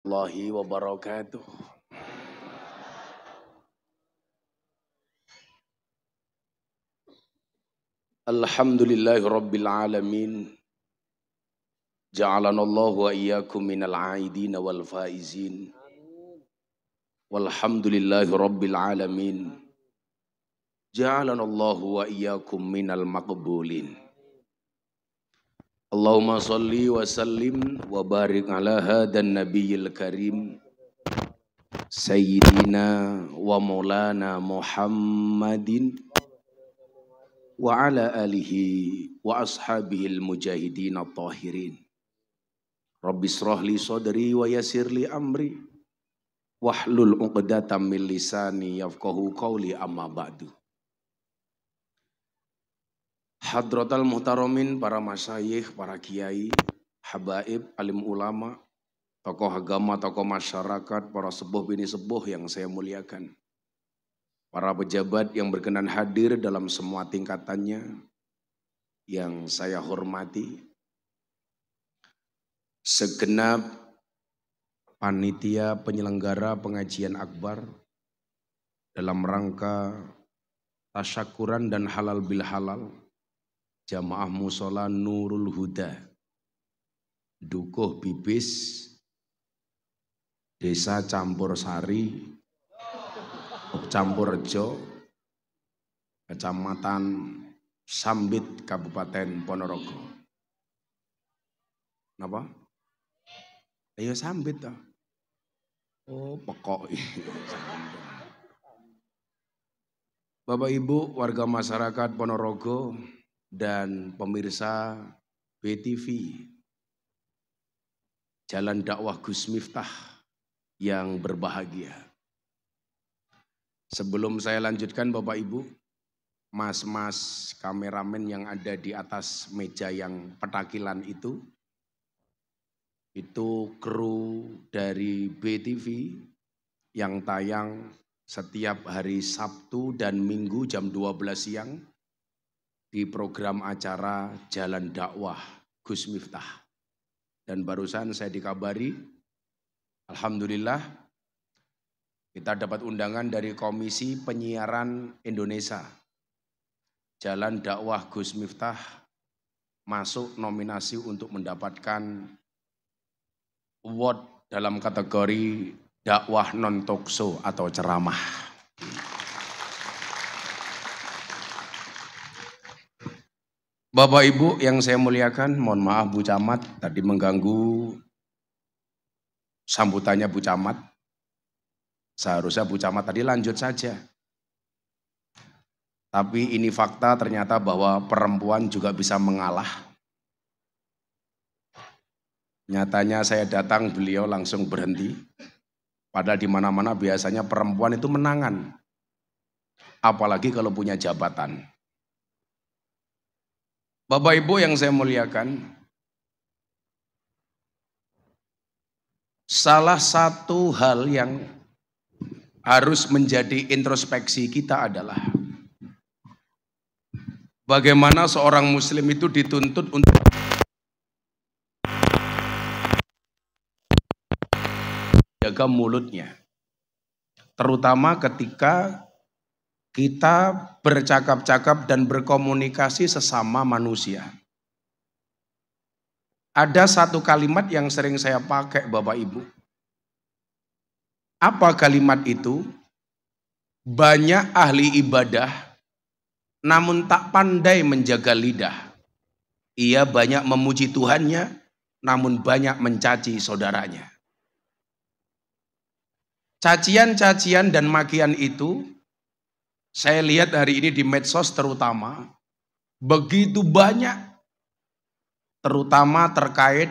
الله وبركاته الحمد لله رب العالمين جعلنا الله وإياكم من العائدين والفائزين والحمد لله رب العالمين جعلنا الله وإياكم من المقبولين Allahumma salli wa sallim wa barik ala hadan nabiyil karim Sayyidina wa maulana Muhammadin wa ala alihi wa ashabihi al mujahidin al tahirin Rabbi srahli sadri wa yasirli amri wahlul uqdatam min lisani yafqahu qawli amma ba'du Hadrotal Muhtaromin, para masyayikh, para kiai, habaib, alim ulama, tokoh agama, tokoh masyarakat, para sebuah bini sebuah yang saya muliakan. Para pejabat yang berkenan hadir dalam semua tingkatannya, yang saya hormati. Segenap panitia penyelenggara pengajian akbar dalam rangka tasyakuran dan halal bil halal Jamaah Musola Nurul Huda Dukuh Bibis Desa Campur Sari Campur Rejo Kecamatan Sambit Kabupaten Ponorogo Kenapa? Ayo sambit toh. Ah. Oh, pekok. Bapak Ibu warga masyarakat Ponorogo dan pemirsa BTV Jalan Dakwah Gus Miftah yang berbahagia. Sebelum saya lanjutkan Bapak Ibu, mas-mas kameramen yang ada di atas meja yang petakilan itu, itu kru dari BTV yang tayang setiap hari Sabtu dan Minggu jam 12 siang di program acara Jalan Dakwah Gus Miftah. Dan barusan saya dikabari, Alhamdulillah kita dapat undangan dari Komisi Penyiaran Indonesia. Jalan Dakwah Gus Miftah masuk nominasi untuk mendapatkan award dalam kategori dakwah non tokso atau ceramah. Bapak Ibu yang saya muliakan, mohon maaf Bu Camat tadi mengganggu sambutannya Bu Camat. Seharusnya Bu Camat tadi lanjut saja. Tapi ini fakta ternyata bahwa perempuan juga bisa mengalah. Nyatanya saya datang beliau langsung berhenti. Padahal di mana-mana biasanya perempuan itu menangan. Apalagi kalau punya jabatan. Bapak Ibu yang saya muliakan, salah satu hal yang harus menjadi introspeksi kita adalah bagaimana seorang muslim itu dituntut untuk jaga mulutnya. Terutama ketika kita bercakap-cakap dan berkomunikasi sesama manusia. Ada satu kalimat yang sering saya pakai, Bapak Ibu. Apa kalimat itu? Banyak ahli ibadah, namun tak pandai menjaga lidah. Ia banyak memuji Tuhannya, namun banyak mencaci saudaranya. Cacian-cacian dan makian itu saya lihat hari ini di medsos terutama, begitu banyak terutama terkait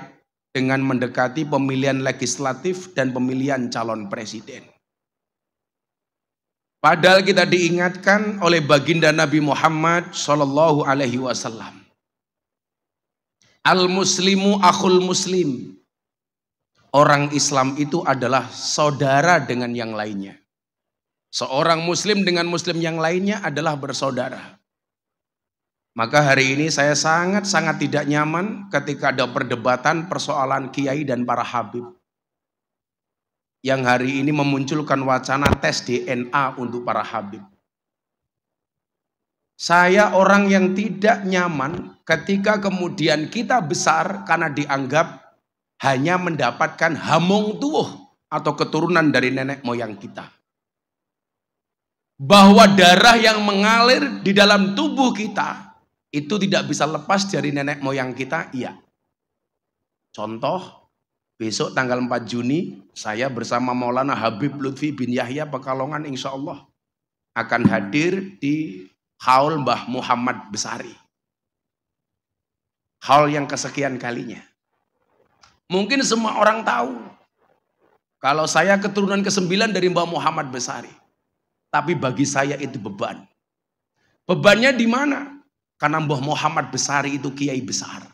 dengan mendekati pemilihan legislatif dan pemilihan calon presiden. Padahal kita diingatkan oleh baginda Nabi Muhammad Shallallahu Alaihi Wasallam. Al Muslimu akul Muslim. Orang Islam itu adalah saudara dengan yang lainnya. Seorang muslim dengan muslim yang lainnya adalah bersaudara. Maka hari ini saya sangat-sangat tidak nyaman ketika ada perdebatan persoalan kiai dan para habib. Yang hari ini memunculkan wacana tes DNA untuk para habib. Saya orang yang tidak nyaman ketika kemudian kita besar karena dianggap hanya mendapatkan hamong tuh atau keturunan dari nenek moyang kita bahwa darah yang mengalir di dalam tubuh kita itu tidak bisa lepas dari nenek moyang kita? Iya. Contoh, besok tanggal 4 Juni saya bersama Maulana Habib Lutfi bin Yahya Pekalongan insya Allah akan hadir di haul Mbah Muhammad Besari. Haul yang kesekian kalinya. Mungkin semua orang tahu kalau saya keturunan ke-9 dari Mbah Muhammad Besari. Tapi bagi saya itu beban. Bebannya di mana? Karena Mbah Muhammad Besari itu kiai besar.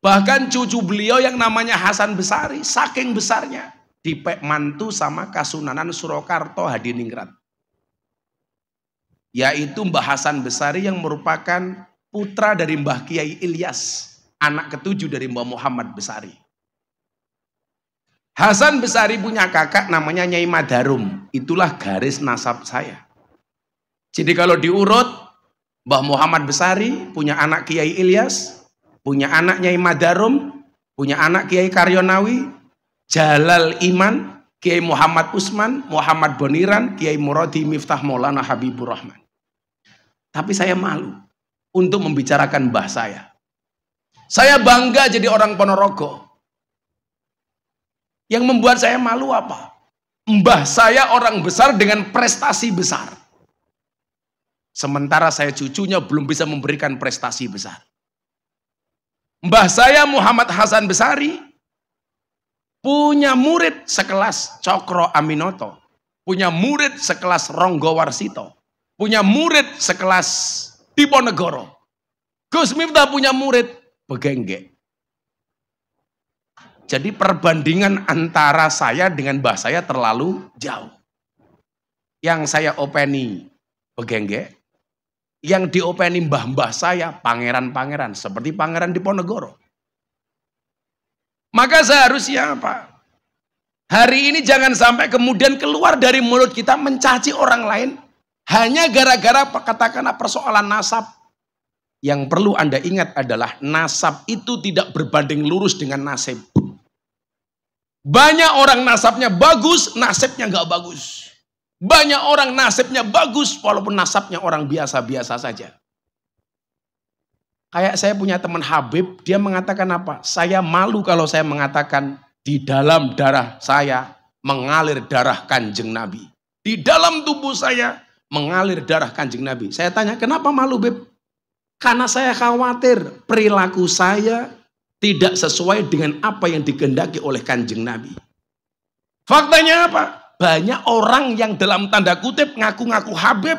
Bahkan cucu beliau yang namanya Hasan Besari, saking besarnya, dipek mantu sama Kasunanan Surakarta Hadiningrat. Yaitu Mbah Hasan Besari yang merupakan putra dari Mbah Kiai Ilyas, anak ketujuh dari Mbah Muhammad Besari. Hasan Besari punya kakak namanya Nyai Madarum. Itulah garis nasab saya. Jadi kalau diurut, Mbah Muhammad Besari punya anak Kiai Ilyas, punya anak Nyai Madarum, punya anak Kiai Karyonawi, Jalal Iman, Kiai Muhammad Usman, Muhammad Boniran, Kiai Muradi Miftah Maulana Habibur Rahman. Tapi saya malu untuk membicarakan mbah saya. Saya bangga jadi orang Ponorogo. Yang membuat saya malu apa? Mbah saya orang besar dengan prestasi besar. Sementara saya cucunya belum bisa memberikan prestasi besar. Mbah saya Muhammad Hasan Besari punya murid sekelas Cokro Aminoto, punya murid sekelas Ronggo Warsito, punya murid sekelas Diponegoro. Gus Miftah punya murid Pegengge. Jadi perbandingan antara saya dengan mbah saya terlalu jauh. Yang saya openi begengge, yang diopeni mbah-mbah saya pangeran-pangeran seperti pangeran Diponegoro. Maka seharusnya apa? Hari ini jangan sampai kemudian keluar dari mulut kita mencaci orang lain hanya gara-gara katakanlah persoalan nasab. Yang perlu Anda ingat adalah nasab itu tidak berbanding lurus dengan nasib. Banyak orang nasabnya bagus, nasibnya nggak bagus. Banyak orang nasibnya bagus, walaupun nasabnya orang biasa-biasa saja. Kayak saya punya teman Habib, dia mengatakan apa? Saya malu kalau saya mengatakan di dalam darah saya mengalir darah kanjeng Nabi. Di dalam tubuh saya mengalir darah kanjeng Nabi. Saya tanya, kenapa malu Beb? Karena saya khawatir perilaku saya tidak sesuai dengan apa yang dikendaki oleh kanjeng Nabi. Faktanya apa? Banyak orang yang dalam tanda kutip ngaku-ngaku Habib,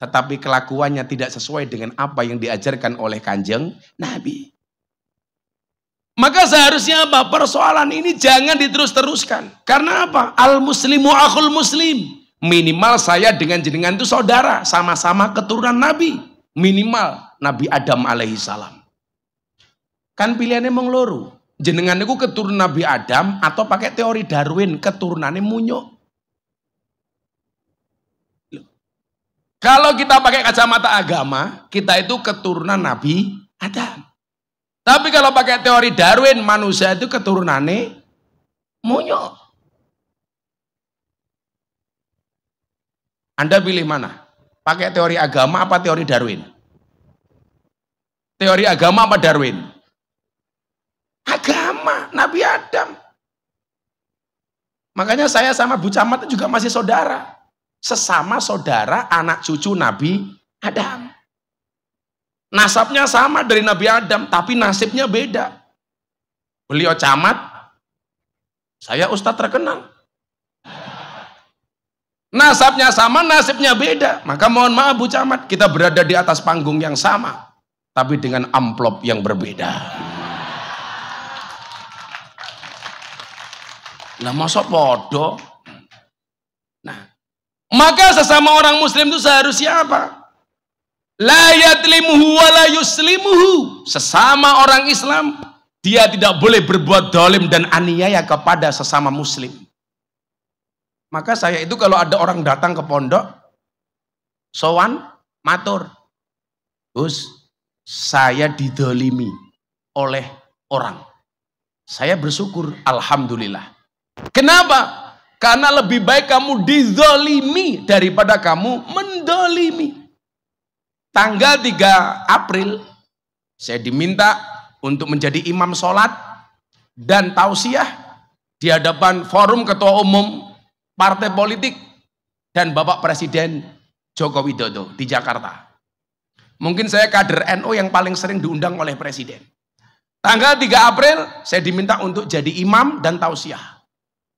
tetapi kelakuannya tidak sesuai dengan apa yang diajarkan oleh kanjeng Nabi. Maka seharusnya apa? Persoalan ini jangan diterus-teruskan. Karena apa? Al-muslimu akhul muslim. Minimal saya dengan jenengan itu saudara. Sama-sama keturunan Nabi. Minimal Nabi Adam alaihi salam. Kan pilihannya mengeluru Jenengan itu keturunan Nabi Adam atau pakai teori Darwin keturunannya munyuk. Kalau kita pakai kacamata agama, kita itu keturunan Nabi Adam. Tapi kalau pakai teori Darwin, manusia itu keturunannya muncul Anda pilih mana? Pakai teori agama apa teori Darwin? Teori agama apa Darwin? Agama Nabi Adam. Makanya saya sama Bu Camat juga masih saudara. Sesama saudara anak cucu Nabi Adam. Nasabnya sama dari Nabi Adam, tapi nasibnya beda. Beliau camat, saya ustadz terkenal. Nasabnya sama, nasibnya beda. Maka mohon maaf Bu Camat, kita berada di atas panggung yang sama. Tapi dengan amplop yang berbeda. Lah masa podo? Nah, maka sesama orang muslim itu seharusnya apa? La yatlimuhu wa la Sesama orang Islam, dia tidak boleh berbuat dolim dan aniaya kepada sesama muslim. Maka saya itu kalau ada orang datang ke pondok, sowan, matur. Gus, saya didolimi oleh orang. Saya bersyukur, Alhamdulillah. Kenapa? Karena lebih baik kamu dizolimi daripada kamu mendolimi. Tanggal 3 April, saya diminta untuk menjadi imam sholat dan tausiah di hadapan forum ketua umum partai politik dan Bapak Presiden Joko Widodo di Jakarta. Mungkin saya kader NU NO yang paling sering diundang oleh Presiden. Tanggal 3 April, saya diminta untuk jadi imam dan tausiah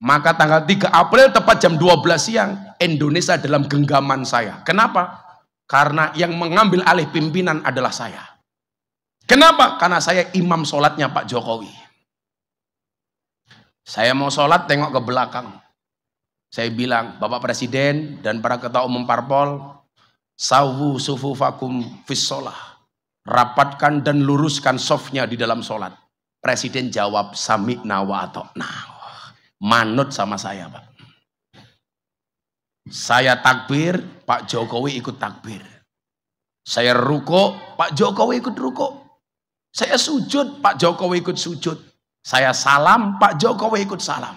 maka tanggal 3 April tepat jam 12 siang, Indonesia dalam genggaman saya. Kenapa? Karena yang mengambil alih pimpinan adalah saya. Kenapa? Karena saya imam sholatnya Pak Jokowi. Saya mau sholat tengok ke belakang. Saya bilang, Bapak Presiden dan para ketua umum parpol, sawu fakum fis sholah. Rapatkan dan luruskan softnya di dalam sholat. Presiden jawab, samikna atau nah manut sama saya, Pak. Saya takbir, Pak Jokowi ikut takbir. Saya ruko, Pak Jokowi ikut ruko. Saya sujud, Pak Jokowi ikut sujud. Saya salam, Pak Jokowi ikut salam.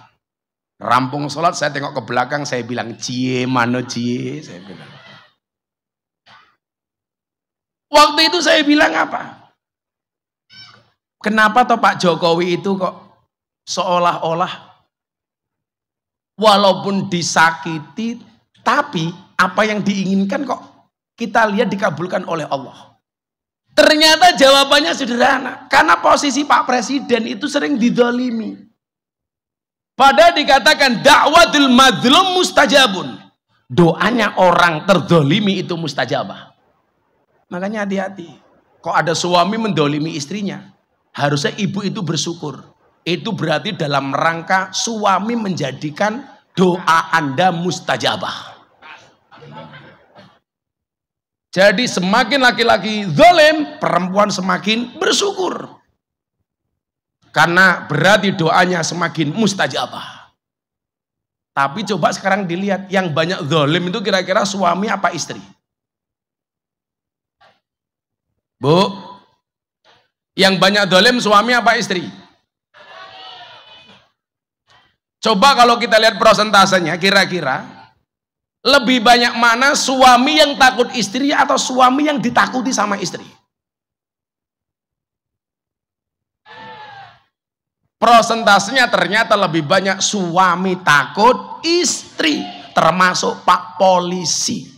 Rampung sholat, saya tengok ke belakang, saya bilang, cie, mano cie, saya bilang. Waktu itu saya bilang apa? Kenapa toh Pak Jokowi itu kok seolah-olah walaupun disakiti, tapi apa yang diinginkan kok kita lihat dikabulkan oleh Allah. Ternyata jawabannya sederhana, karena posisi Pak Presiden itu sering didolimi. Pada dikatakan dakwatul madlum mustajabun. Doanya orang terdolimi itu mustajabah. Makanya hati-hati. Kok ada suami mendolimi istrinya? Harusnya ibu itu bersyukur. Itu berarti dalam rangka suami menjadikan doa Anda mustajabah. Jadi semakin laki-laki zalim, perempuan semakin bersyukur. Karena berarti doanya semakin mustajabah. Tapi coba sekarang dilihat yang banyak zalim itu kira-kira suami apa istri? Bu, yang banyak dolim suami apa istri? Coba kalau kita lihat prosentasenya, kira-kira lebih banyak mana suami yang takut istri atau suami yang ditakuti sama istri? Prosentasenya ternyata lebih banyak suami takut istri, termasuk Pak Polisi.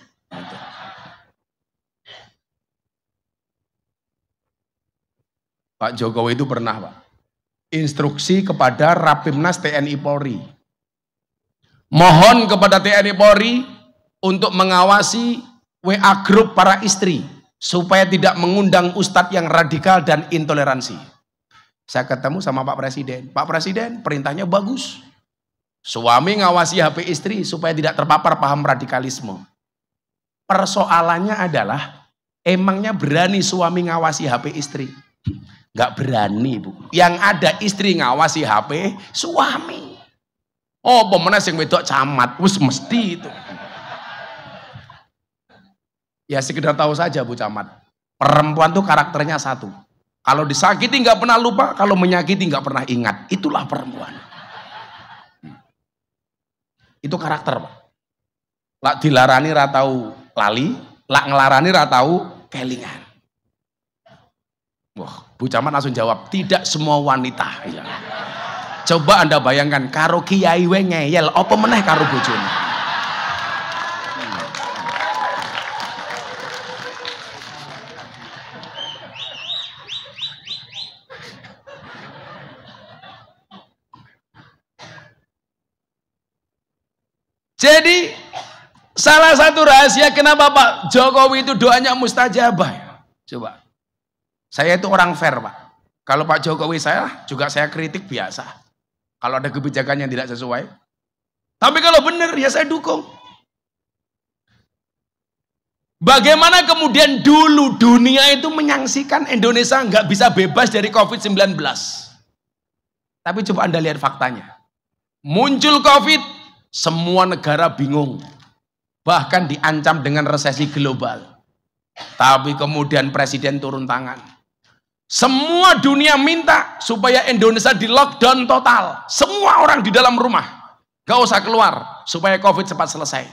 Pak Jokowi itu pernah, Pak instruksi kepada Rapimnas TNI Polri. Mohon kepada TNI Polri untuk mengawasi WA grup para istri supaya tidak mengundang ustadz yang radikal dan intoleransi. Saya ketemu sama Pak Presiden. Pak Presiden perintahnya bagus. Suami ngawasi HP istri supaya tidak terpapar paham radikalisme. Persoalannya adalah emangnya berani suami ngawasi HP istri? Gak berani, Bu. Yang ada istri ngawasi HP suami. Oh, pemenang yang wedok camat, wis mesti itu. Ya sekedar tahu saja Bu Camat. Perempuan tuh karakternya satu. Kalau disakiti nggak pernah lupa, kalau menyakiti nggak pernah ingat. Itulah perempuan. Itu karakter, Pak. Lak dilarani ratau lali, lak ngelarani ratau kelingan. Wah, Bu Camat langsung jawab, tidak semua wanita. Ya. Coba Anda bayangkan, karo kiai we ngeyel, apa meneh karo bojone? Jadi salah satu rahasia kenapa Pak Jokowi itu doanya mustajabah. Ya? Coba saya itu orang fair, Pak. Kalau Pak Jokowi saya juga saya kritik biasa. Kalau ada kebijakan yang tidak sesuai. Tapi kalau benar ya saya dukung. Bagaimana kemudian dulu dunia itu menyaksikan Indonesia nggak bisa bebas dari COVID-19. Tapi coba Anda lihat faktanya. Muncul COVID, semua negara bingung. Bahkan diancam dengan resesi global. Tapi kemudian presiden turun tangan semua dunia minta supaya Indonesia di lockdown total. Semua orang di dalam rumah. Gak usah keluar supaya COVID cepat selesai.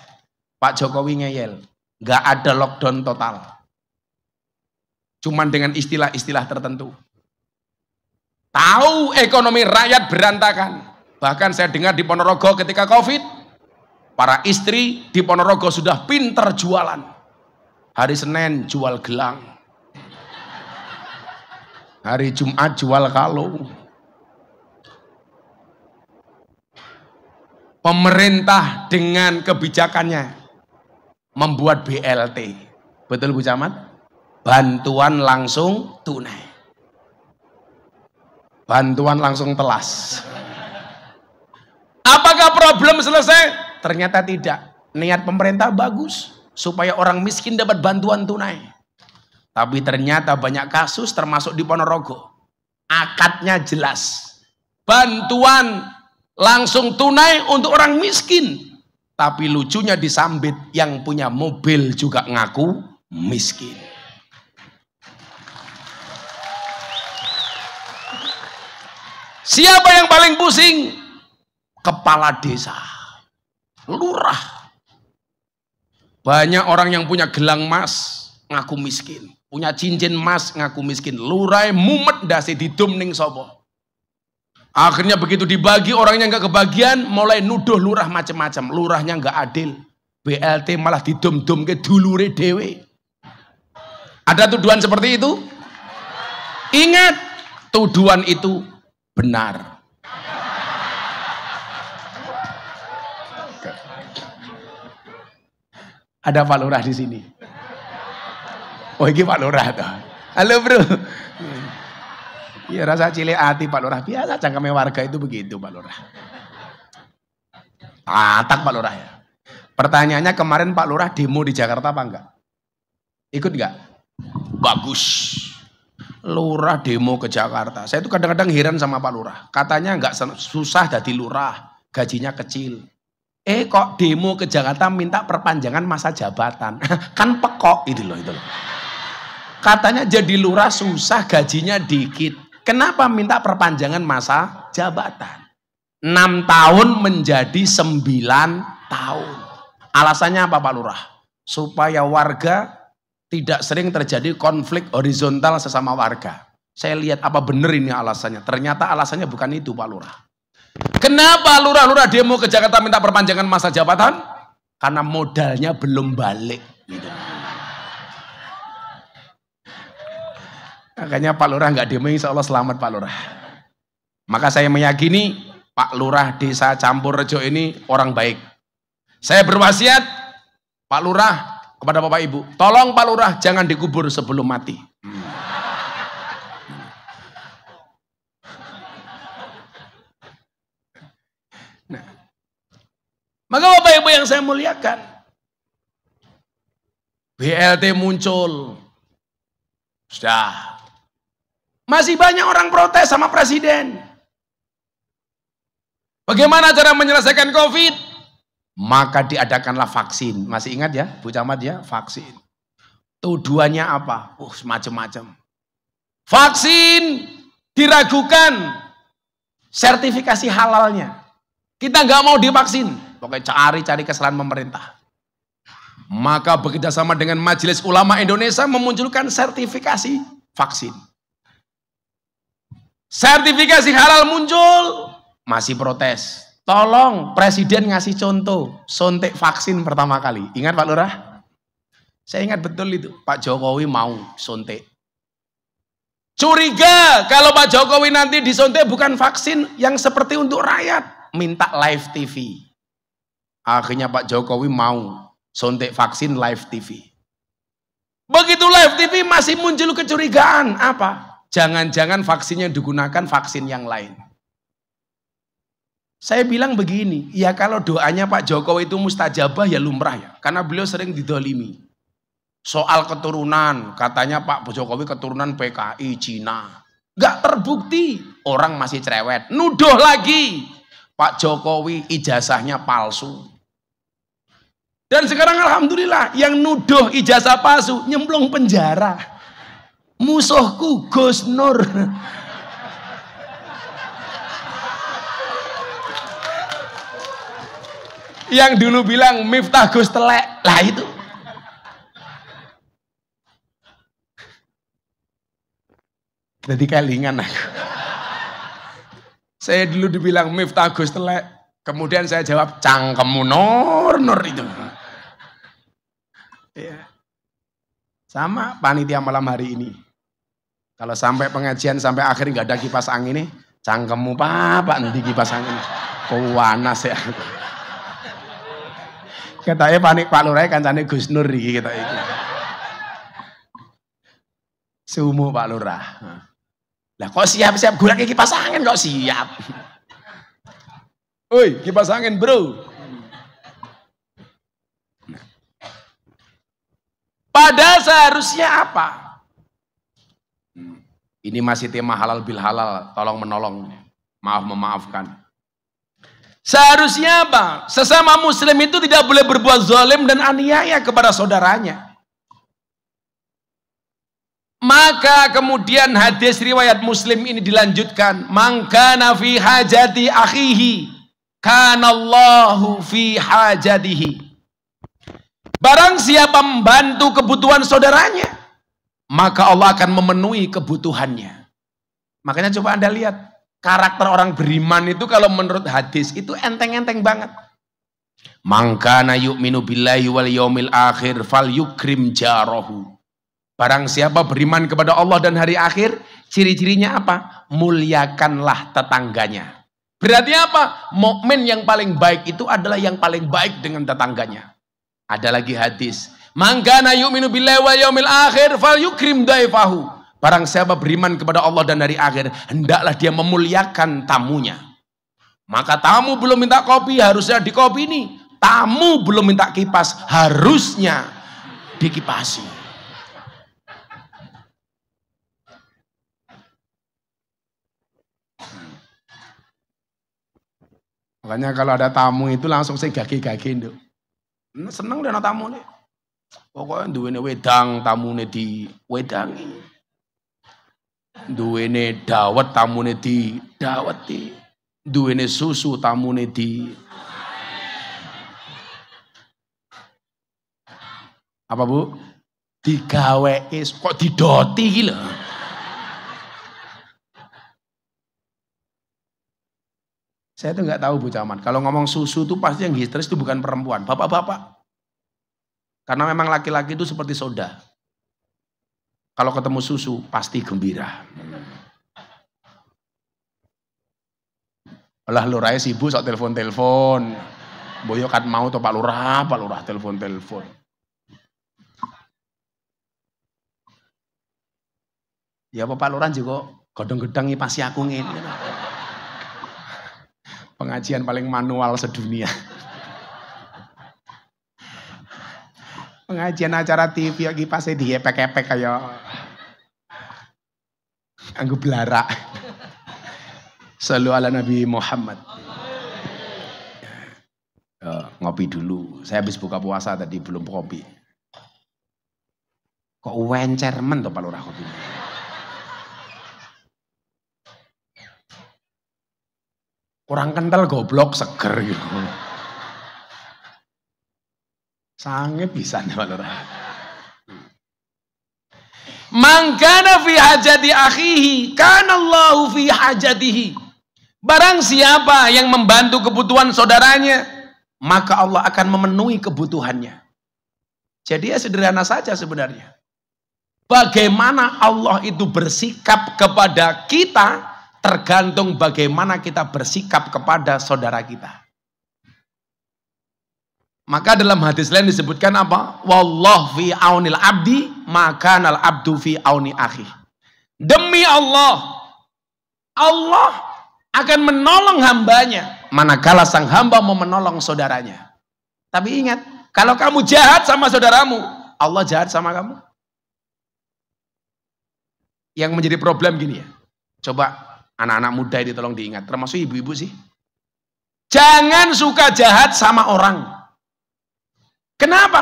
Pak Jokowi ngeyel. Gak ada lockdown total. Cuman dengan istilah-istilah tertentu. Tahu ekonomi rakyat berantakan. Bahkan saya dengar di Ponorogo ketika COVID, para istri di Ponorogo sudah pinter jualan. Hari Senin jual gelang, Hari Jumat jual kalung. Pemerintah dengan kebijakannya membuat BLT. Betul Bu Camat? Bantuan langsung tunai. Bantuan langsung telas. Apakah problem selesai? Ternyata tidak. Niat pemerintah bagus supaya orang miskin dapat bantuan tunai. Tapi ternyata banyak kasus termasuk di Ponorogo. Akadnya jelas. Bantuan langsung tunai untuk orang miskin. Tapi lucunya disambit yang punya mobil juga ngaku miskin. Siapa yang paling pusing? Kepala desa. Lurah. Banyak orang yang punya gelang emas ngaku miskin. Punya cincin emas ngaku miskin. Lurai mumet dasi di ning sobo Akhirnya begitu dibagi orangnya nggak kebagian, mulai nuduh lurah macam-macam. Lurahnya nggak adil. BLT malah didum dom ke dulure dewe. Ada tuduhan seperti itu? Ingat, tuduhan itu benar. Ada Pak Lurah di sini. Oh iki Pak Lurah to. Halo Bro. Iya rasa cilik hati Pak Lurah. Biasa cangkeme warga itu begitu Pak Lurah. Tatak Pak Lurah ya. Pertanyaannya kemarin Pak Lurah demo di Jakarta apa enggak? Ikut enggak? Bagus. Lurah demo ke Jakarta. Saya itu kadang-kadang heran sama Pak Lurah. Katanya enggak susah jadi lurah, gajinya kecil. Eh kok demo ke Jakarta minta perpanjangan masa jabatan? kan pekok itu loh itu loh. Katanya jadi lurah susah, gajinya dikit. Kenapa minta perpanjangan masa jabatan? 6 tahun menjadi 9 tahun. Alasannya apa Pak Lurah? Supaya warga tidak sering terjadi konflik horizontal sesama warga. Saya lihat apa benar ini alasannya. Ternyata alasannya bukan itu Pak Lurah. Kenapa Lurah-Lurah demo ke Jakarta minta perpanjangan masa jabatan? Karena modalnya belum balik. makanya Pak Lurah nggak demo, insya Allah selamat Pak Lurah. Maka saya meyakini Pak Lurah Desa Campur Rejo ini orang baik. Saya berwasiat, Pak Lurah kepada Bapak Ibu, tolong Pak Lurah jangan dikubur sebelum mati. Hmm. Nah. Maka Bapak Ibu yang saya muliakan, BLT muncul, sudah masih banyak orang protes sama presiden. Bagaimana cara menyelesaikan COVID? Maka diadakanlah vaksin. Masih ingat ya, Bu Camat ya, vaksin. Tuduhannya apa? Uh, semacam macam Vaksin diragukan sertifikasi halalnya. Kita nggak mau divaksin. Pokoknya cari-cari kesalahan pemerintah. Maka bekerjasama dengan Majelis Ulama Indonesia memunculkan sertifikasi vaksin sertifikasi halal muncul, masih protes. Tolong presiden ngasih contoh suntik vaksin pertama kali. Ingat Pak Lurah? Saya ingat betul itu. Pak Jokowi mau suntik. Curiga kalau Pak Jokowi nanti disuntik bukan vaksin yang seperti untuk rakyat. Minta live TV. Akhirnya Pak Jokowi mau suntik vaksin live TV. Begitu live TV masih muncul kecurigaan. Apa? Jangan-jangan vaksin yang digunakan vaksin yang lain. Saya bilang begini, ya kalau doanya Pak Jokowi itu mustajabah ya lumrah ya. Karena beliau sering didolimi. Soal keturunan, katanya Pak Jokowi keturunan PKI Cina. Gak terbukti, orang masih cerewet. Nuduh lagi, Pak Jokowi ijazahnya palsu. Dan sekarang Alhamdulillah, yang nuduh ijazah palsu nyemplung penjara. Musuhku Gus Nur. yang dulu bilang Miftah Gus telek lah itu jadi kelingan aku saya dulu dibilang Miftah Gus telek kemudian saya jawab cangkemmu nur nur itu ya. sama panitia malam hari ini kalau sampai pengajian sampai akhir nggak ada kipas angin nih, cangkemmu papa nanti kipas angin. Panas ya. Katanya panik Pak Lurah cantik Gus Nur iki kita itu. Seumur Pak Lurah. Lah kok siap-siap gurak kipas angin kok siap. Oi, kipas angin, Bro. Padahal seharusnya apa? Ini masih tema halal bil halal, tolong menolong, maaf memaafkan. Seharusnya apa? Sesama muslim itu tidak boleh berbuat zalim dan aniaya kepada saudaranya. Maka kemudian hadis riwayat Muslim ini dilanjutkan, "Mangka nafi hajati akhihi, kanallahu fi hajadihi. Barang siapa membantu kebutuhan saudaranya, maka Allah akan memenuhi kebutuhannya. Makanya coba Anda lihat, karakter orang beriman itu kalau menurut hadis itu enteng-enteng banget. Mangkana yu'minu billahi wal yaumil akhir fal yukrim jarohu. Barang siapa beriman kepada Allah dan hari akhir, ciri-cirinya apa? Muliakanlah tetangganya. Berarti apa? Mukmin yang paling baik itu adalah yang paling baik dengan tetangganya. Ada lagi hadis, Mangkana yu'minu billahi wal yaumil akhir fal yukrim daifahu. Barang siapa beriman kepada Allah dan hari akhir, hendaklah dia memuliakan tamunya. Maka tamu belum minta kopi, harusnya dikopi ini. Tamu belum minta kipas, harusnya dikipasi. Makanya kalau ada tamu itu langsung saya gage-gage, Seneng dengan tamu nih. Pokoknya duwene wedang tamune di wedangi. Duwene dawet tamune di daweti. Duwene susu tamune di apa bu? Digawe is kok didoti gila. Saya tuh nggak tahu Bu Caman. Kalau ngomong susu tuh pasti yang histeris itu bukan perempuan. Bapak-bapak karena memang laki-laki itu seperti soda. Kalau ketemu susu pasti gembira. Lah lurahnya sibuk sok telepon-telepon. Boyo kan mau tuh Pak Lurah, Pak Lurah telepon-telepon. Ya Pak Lurah juga godong-gedang pasti aku ngin. Pengajian paling manual sedunia. pengajian acara TV lagi pas e di epek-epek kayak anggup belara. Selalu ala Nabi Muhammad. Uh, ngopi dulu. Saya habis buka puasa tadi belum kopi. Kok wencer men palu palurah kopi. Kurang kental goblok seger gitu nih Pak Lurah. Mangkana fi hajati akhihi, kana Allah fi hajatihi. Barang siapa yang membantu kebutuhan saudaranya, maka Allah akan memenuhi kebutuhannya. Jadi ya sederhana saja sebenarnya. Bagaimana Allah itu bersikap kepada kita tergantung bagaimana kita bersikap kepada saudara kita. Maka dalam hadis lain disebutkan apa? Wallah fi aunil abdi, maka nal abdu fi auni akhi. Demi Allah, Allah akan menolong hambanya. Manakala sang hamba mau menolong saudaranya. Tapi ingat, kalau kamu jahat sama saudaramu, Allah jahat sama kamu. Yang menjadi problem gini ya. Coba anak-anak muda ini tolong diingat. Termasuk ibu-ibu sih. Jangan suka jahat sama orang. Kenapa?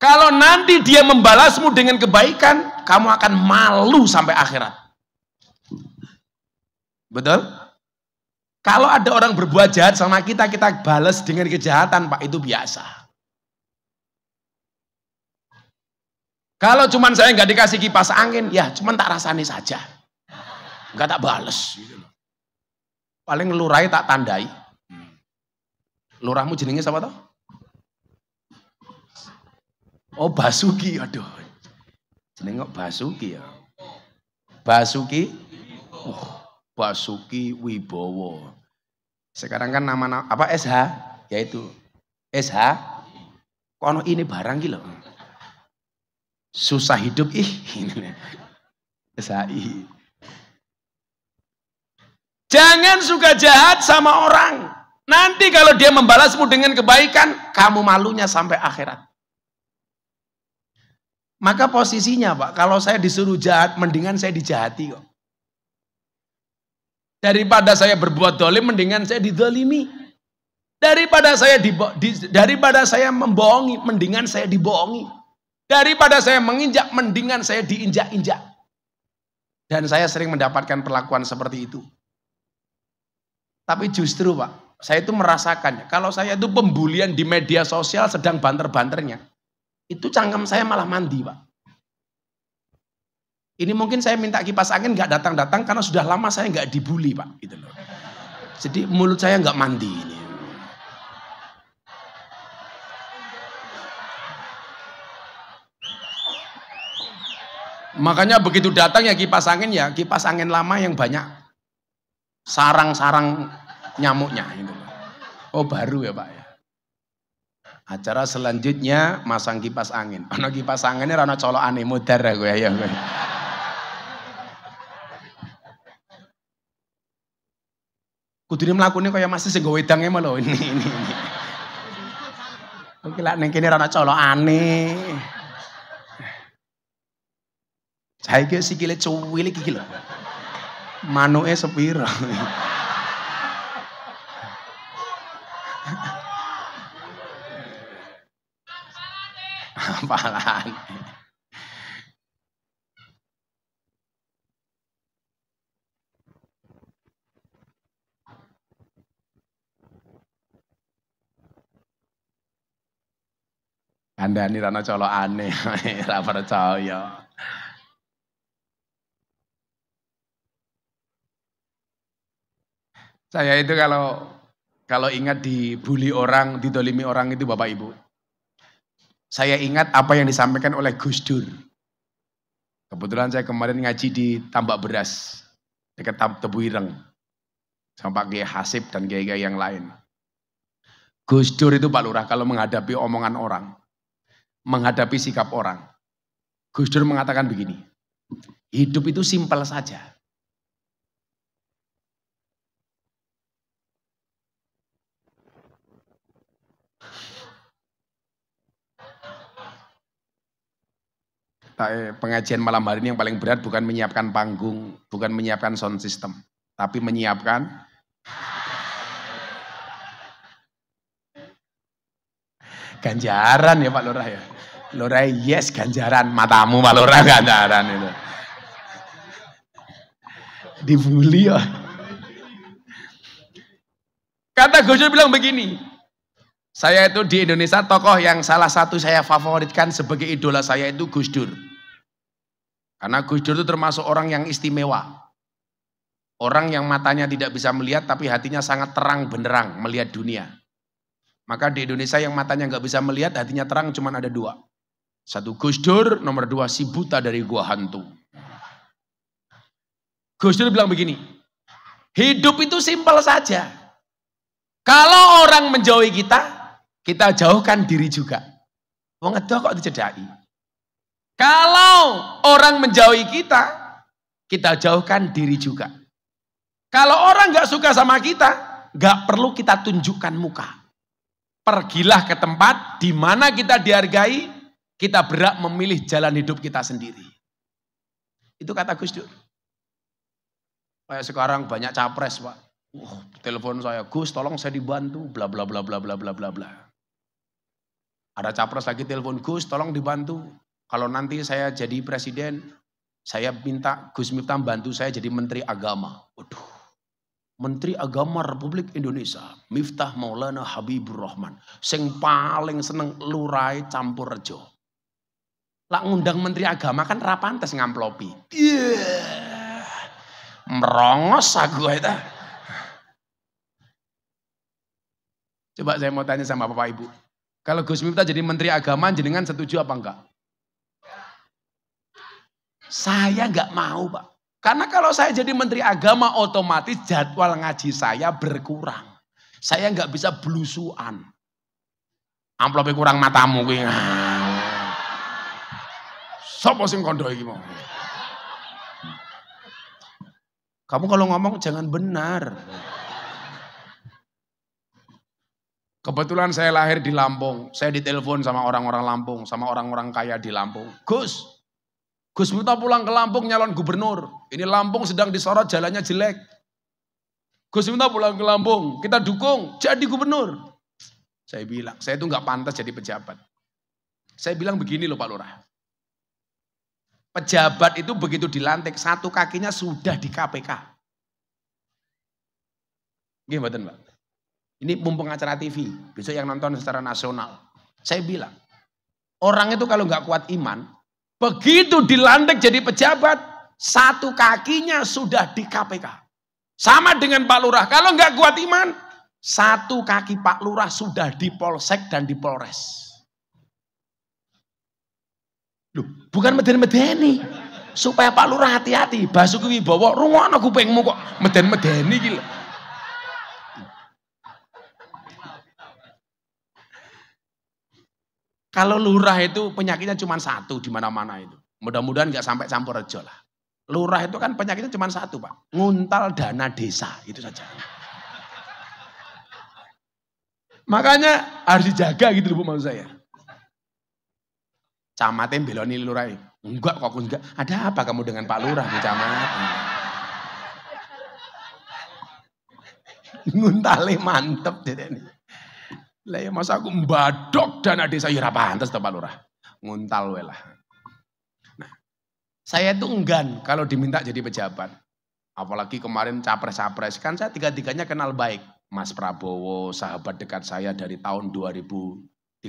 Kalau nanti dia membalasmu dengan kebaikan, kamu akan malu sampai akhirat. Betul? Kalau ada orang berbuat jahat sama kita, kita balas dengan kejahatan, Pak, itu biasa. Kalau cuman saya nggak dikasih kipas angin, ya cuman tak rasani saja. Nggak tak balas. Paling lurai tak tandai. Lurahmu jenenge siapa toh? Oh Basuki, aduh. Nengok Basuki ya. Basuki. Oh, Basuki Wibowo. Sekarang kan nama, nama apa SH yaitu SH kono ini barang gila, Susah hidup ih ini. SHI. Jangan suka jahat sama orang. Nanti kalau dia membalasmu dengan kebaikan, kamu malunya sampai akhirat. Maka posisinya Pak, kalau saya disuruh jahat, mendingan saya dijahati kok. Daripada saya berbuat dolim, mendingan saya didolimi. Daripada saya dibo di, daripada saya membohongi, mendingan saya dibohongi. Daripada saya menginjak, mendingan saya diinjak-injak. Dan saya sering mendapatkan perlakuan seperti itu. Tapi justru Pak, saya itu merasakannya. Kalau saya itu pembulian di media sosial sedang banter-banternya. Itu cangkem saya malah mandi, Pak. Ini mungkin saya minta kipas angin nggak datang-datang karena sudah lama saya nggak dibully, Pak. Gitu loh. Jadi mulut saya nggak mandi ini. Makanya begitu datang ya kipas angin ya, kipas angin lama yang banyak sarang-sarang nyamuknya. Gitu oh baru ya Pak. Ya. Acara selanjutnya masang kipas angin. Ono kipas anginnya rana colokane mudar gue ya gue. Ya. Kudune mlakune kaya masih sing gawe edange lho ini ini. ini. Oke lah neng kene rana colo aneh. Saya kira sikile cuwili kiki lho. Manuke sepira. Apalan. Kandani rana aneh ora percaya. Saya itu kalau kalau ingat dibully orang, didolimi orang itu Bapak Ibu, saya ingat apa yang disampaikan oleh Gus Dur. Kebetulan saya kemarin ngaji di Tambak Beras, dekat Tebu Ireng, sama Pak Gaya Hasib dan Gaya yang lain. Gus Dur itu Pak Lurah kalau menghadapi omongan orang, menghadapi sikap orang. Gus Dur mengatakan begini, hidup itu simpel saja. Eh, pengajian malam hari ini yang paling berat bukan menyiapkan panggung, bukan menyiapkan sound system, tapi menyiapkan ganjaran ya Pak Lurah ya. Lurah yes ganjaran, matamu Pak Lurah ganjaran itu. Dibully ya. Kata Gus bilang begini, saya itu di Indonesia tokoh yang salah satu saya favoritkan sebagai idola saya itu Gus Dur. Karena Gus Dur itu termasuk orang yang istimewa. Orang yang matanya tidak bisa melihat tapi hatinya sangat terang benderang melihat dunia. Maka di Indonesia yang matanya nggak bisa melihat hatinya terang cuma ada dua. Satu Gus Dur, nomor dua si buta dari gua hantu. Gus Dur bilang begini, hidup itu simpel saja. Kalau orang menjauhi kita, kita jauhkan diri juga. Wong kok dicedai. Kalau orang menjauhi kita, kita jauhkan diri juga. Kalau orang nggak suka sama kita, nggak perlu kita tunjukkan muka. Pergilah ke tempat di mana kita dihargai, kita berak memilih jalan hidup kita sendiri. Itu kata Gus Dur. Kayak sekarang banyak capres, Pak. Uh, telepon saya, Gus tolong saya dibantu, bla bla bla bla bla bla bla bla. Ada capres lagi telepon, Gus tolong dibantu. Kalau nanti saya jadi presiden, saya minta Gus Miftah bantu saya jadi menteri agama. Waduh. Menteri Agama Republik Indonesia, Miftah Maulana Habibur Rahman, sing paling seneng lurai campur rejo. Lah ngundang Menteri Agama kan rapantes ngamplopi. Yeah. Merongos aku itu. Coba saya mau tanya sama Bapak Ibu. Kalau Gus Miftah jadi Menteri Agama, jenengan setuju apa enggak? Saya nggak mau Pak. Karena kalau saya jadi Menteri Agama otomatis jadwal ngaji saya berkurang. Saya nggak bisa belusuan. Amplopnya kurang matamu Sopo sing kondo iki Kamu kalau ngomong jangan benar. Kebetulan saya lahir di Lampung. Saya ditelepon sama orang-orang Lampung, sama orang-orang kaya di Lampung. Gus, Gus Miftah pulang ke Lampung nyalon gubernur. Ini Lampung sedang disorot jalannya jelek. Gus Miftah pulang ke Lampung, kita dukung jadi gubernur. Saya bilang, saya itu nggak pantas jadi pejabat. Saya bilang begini loh Pak Lurah. Pejabat itu begitu dilantik, satu kakinya sudah di KPK. Gimana Mbak? Ini mumpung acara TV, besok yang nonton secara nasional. Saya bilang, orang itu kalau nggak kuat iman, Begitu dilantik jadi pejabat, satu kakinya sudah di KPK. Sama dengan Pak Lurah. Kalau nggak kuat iman, satu kaki Pak Lurah sudah di Polsek dan di Polres. Loh, bukan meden-medeni. Supaya Pak Lurah hati-hati. Basuki Wibowo, anak kupengmu kok meden-medeni gitu. Kalau lurah itu penyakitnya cuma satu di mana-mana itu. Mudah-mudahan nggak sampai campur rejo lah. Lurah itu kan penyakitnya cuma satu pak. Nguntal dana desa, itu saja. Makanya harus dijaga gitu bu maksud saya. Camatnya beloni lurah. Enggak kok enggak. Ada apa kamu dengan Pak Lurah di camat? Nguntale mantep deh ini. Lah ya masa aku mbadok dana desa ya pantas Pak Lurah. Nguntal we lah. Nah, saya itu enggan kalau diminta jadi pejabat. Apalagi kemarin capres-capres kan saya tiga-tiganya kenal baik. Mas Prabowo sahabat dekat saya dari tahun 2013.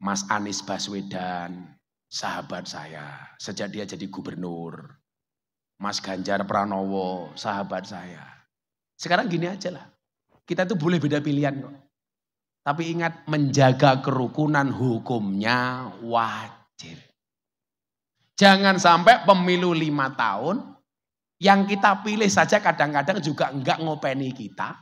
Mas Anies Baswedan sahabat saya sejak dia jadi gubernur. Mas Ganjar Pranowo sahabat saya. Sekarang gini aja lah. Kita tuh boleh beda pilihan kok. Tapi ingat menjaga kerukunan hukumnya wajib. Jangan sampai pemilu lima tahun yang kita pilih saja kadang-kadang juga enggak ngopeni kita.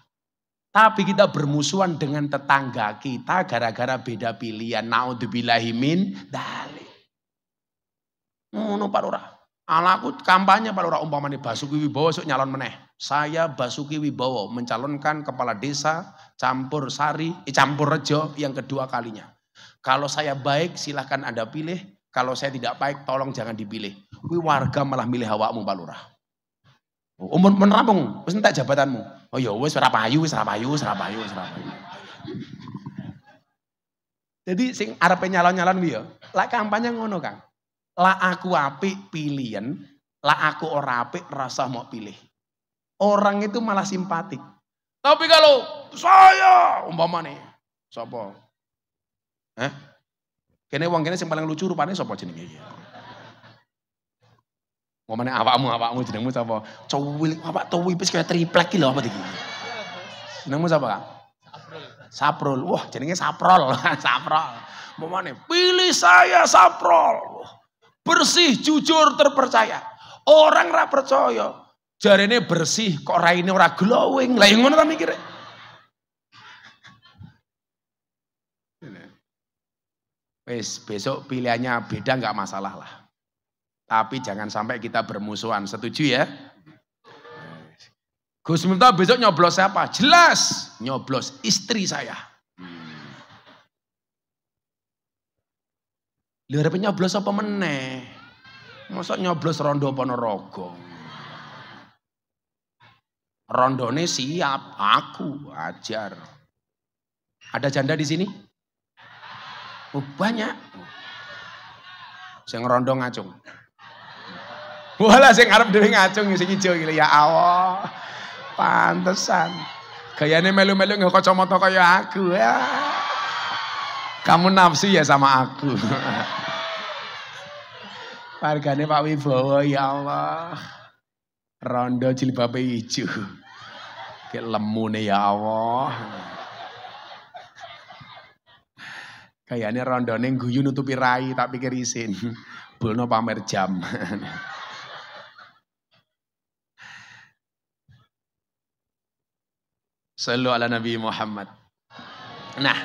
Tapi kita bermusuhan dengan tetangga kita gara-gara beda pilihan. Naudzubillahimin dalil. Ngono Pak Lurah. kampanye Pak Lurah umpamane Basuki Wibowo sok nyalon meneh. Saya Basuki Wibowo mencalonkan kepala desa campur sari, eh, campur rejo yang kedua kalinya. Kalau saya baik silahkan Anda pilih, kalau saya tidak baik tolong jangan dipilih. Wih warga malah milih hawa Pak Lurah. Umur menerapung, wis entek jabatanmu. Oh ya wis Serapayu payu, Serapayu. ora payu, Jadi sing arepe nyalon-nyalon ya, Lah kampanye ngono Kang. Lah aku apik pilihan, lah aku ora apik rasa mau pilih orang itu malah simpatik. Tapi kalau saya umpama nih, sopo. Eh? Kene wong kene sing paling lucu rupane sopo jenenge iki? nih awakmu, awakmu jenengmu sopo, Cowil, awak tuwi wis kaya triplek iki lho apa iki? Jenengmu sapa, Kak? Saprol. Saprol. Wah, jenenge Saprol. Saprol. Umpama nih pilih saya Saprol. Bersih, jujur, terpercaya. Orang ra percaya, Jarene bersih, kok raine ora glowing. Lah ya ngono ta mikire. Wes, besok pilihannya beda nggak masalah lah. Tapi jangan sampai kita bermusuhan. Setuju ya? Gus Miftah besok nyoblos siapa? Jelas nyoblos istri saya. apa nyoblos apa meneh? Masa nyoblos Rondo Ponorogo. Rondone siap, aku ajar. Ada janda di sini? Oh, banyak. Sing rondo ngacung. Wala sing arep dhewe ngacung sing ijo iki ya Allah. Pantesan. Gayane melu-melu nggo kacamata kaya aku. Ya. Kamu nafsu ya sama aku. Pargane Pak Wibowo ya Allah. Rondo jilbabe hijau. Kayak nih ya Allah. Kayaknya rondone guyu nutupi rai, tak pikir isin. Bulno pamer jam. Selalu ala Nabi Muhammad. Nah,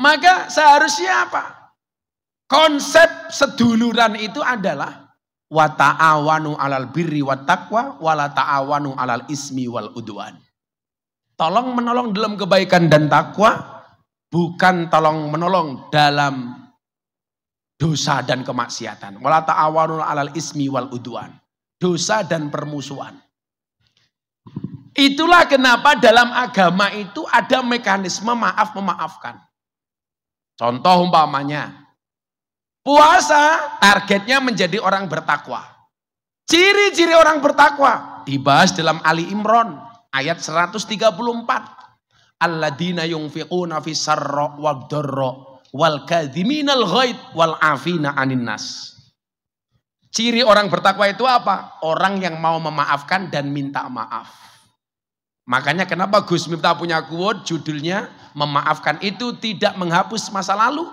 maka seharusnya apa? Konsep seduluran itu adalah wata'awanu alal birri wa taqwa wala ta'awanu alal ismi wal udwan. Tolong menolong dalam kebaikan dan takwa, bukan tolong menolong dalam dosa dan kemaksiatan. Walata alal ismi wal uduan. Dosa dan permusuhan. Itulah kenapa dalam agama itu ada mekanisme maaf memaafkan. Contoh umpamanya, puasa targetnya menjadi orang bertakwa. Ciri-ciri orang bertakwa dibahas dalam Ali Imron. Ayat 134. Alladzina yunfiquna fi sarra wa darra wal kadhiminal ghaid wal afina anin nas. Ciri orang bertakwa itu apa? Orang yang mau memaafkan dan minta maaf. Makanya kenapa Gus Miftah punya quote judulnya memaafkan itu tidak menghapus masa lalu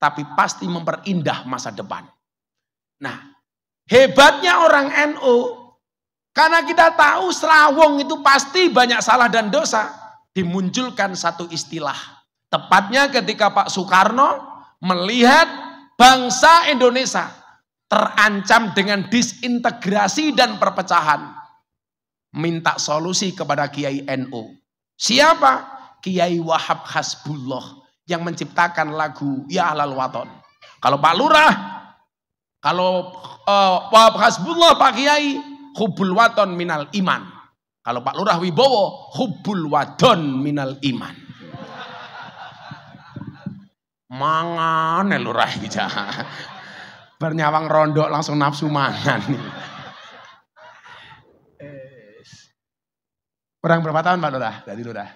tapi pasti memperindah masa depan. Nah, hebatnya orang NU NO, karena kita tahu serawong itu pasti banyak salah dan dosa. Dimunculkan satu istilah. Tepatnya ketika Pak Soekarno melihat bangsa Indonesia terancam dengan disintegrasi dan perpecahan. Minta solusi kepada Kiai NU. Siapa? Kiai Wahab Hasbullah yang menciptakan lagu Ya Ahlal Waton. Kalau Pak Lurah, kalau uh, Wahab Hasbullah, Pak Kiai, hubul waton minal iman. Kalau Pak Lurah Wibowo, hubul wadon minal iman. Mangan Lurah aja. Bernyawang rondok langsung nafsu mangan. Kurang berapa tahun Pak Lurah? Dari Lurah?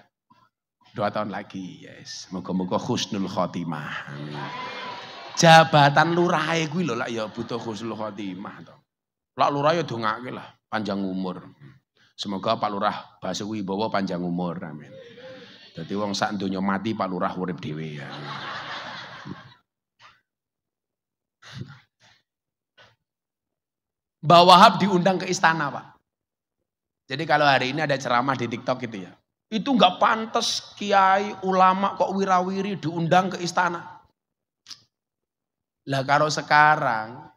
Dua tahun lagi, yes. Moga-moga khusnul khotimah. Jabatan lurah gue lho lah ya butuh khusnul khotimah Pak Lurah ya dongake lah panjang umur. Semoga Pak Lurah Basuki Wibowo panjang umur. Amin. Jadi wong sak dunia mati Pak Lurah urip dhewe ya. Mbak Wahab diundang ke istana, Pak. Jadi kalau hari ini ada ceramah di TikTok gitu ya. Itu nggak pantas kiai ulama kok wirawiri diundang ke istana. Lah kalau sekarang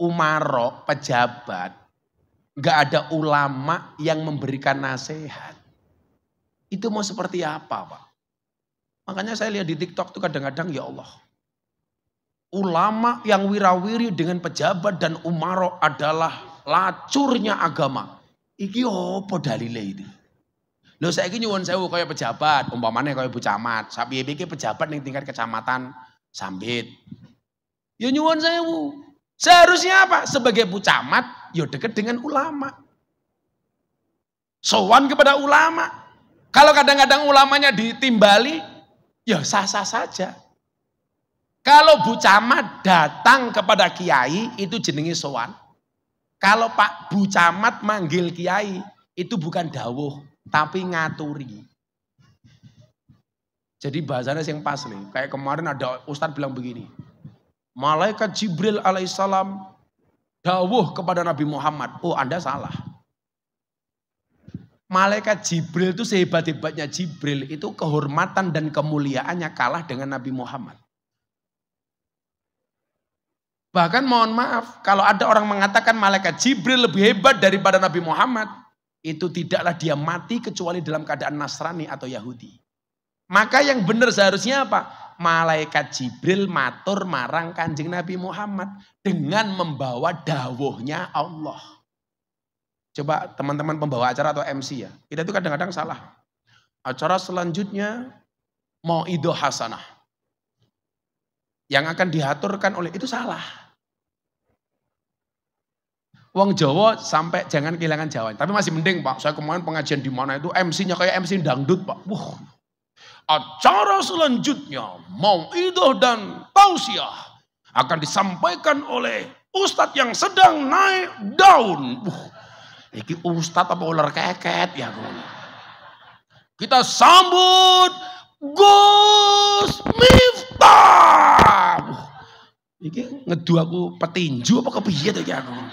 Umaro pejabat, nggak ada ulama yang memberikan nasihat. Itu mau seperti apa Pak? Makanya saya lihat di TikTok tuh kadang-kadang ya Allah. Ulama yang wirawiri dengan pejabat dan umaro adalah lacurnya agama. Iki apa dalile ini? Lo saya ini nyuwun sewu kayak pejabat, umpamanya kayak bucamat. camat. Sapi pikir pejabat yang tingkat kecamatan Sambit. Ya nyuwun sewu, Seharusnya apa? Sebagai bucamat, ya dekat dengan ulama. Sowan kepada ulama. Kalau kadang-kadang ulamanya ditimbali, ya sah-sah saja. Kalau bucamat datang kepada kiai, itu jenenge sowan. Kalau Pak Bucamat manggil kiai, itu bukan dawuh, tapi ngaturi. Jadi bahasanya yang pas nih. Kayak kemarin ada ustadz bilang begini, malaikat Jibril alaihissalam dawuh kepada Nabi Muhammad, oh Anda salah. Malaikat Jibril itu sehebat-hebatnya Jibril itu kehormatan dan kemuliaannya kalah dengan Nabi Muhammad. Bahkan mohon maaf, kalau ada orang mengatakan malaikat Jibril lebih hebat daripada Nabi Muhammad, itu tidaklah dia mati kecuali dalam keadaan Nasrani atau Yahudi. Maka yang benar seharusnya apa? malaikat Jibril matur marang kanjeng Nabi Muhammad dengan membawa dawuhnya Allah. Coba teman-teman pembawa acara atau MC ya, kita itu kadang-kadang salah. Acara selanjutnya mau idoh hasanah. Yang akan diaturkan oleh itu salah. Wong Jawa sampai jangan kehilangan Jawa. Tapi masih mending Pak, saya kemarin pengajian di mana itu MC-nya kayak MC dangdut Pak. Wah, acara selanjutnya idoh dan tausiah akan disampaikan oleh ustadz yang sedang naik daun. Uh, ini ustadz apa ular keket ya gue. Kita sambut Gus Miftah. Uh, ini ngedua aku petinju apa kepiye ya gue.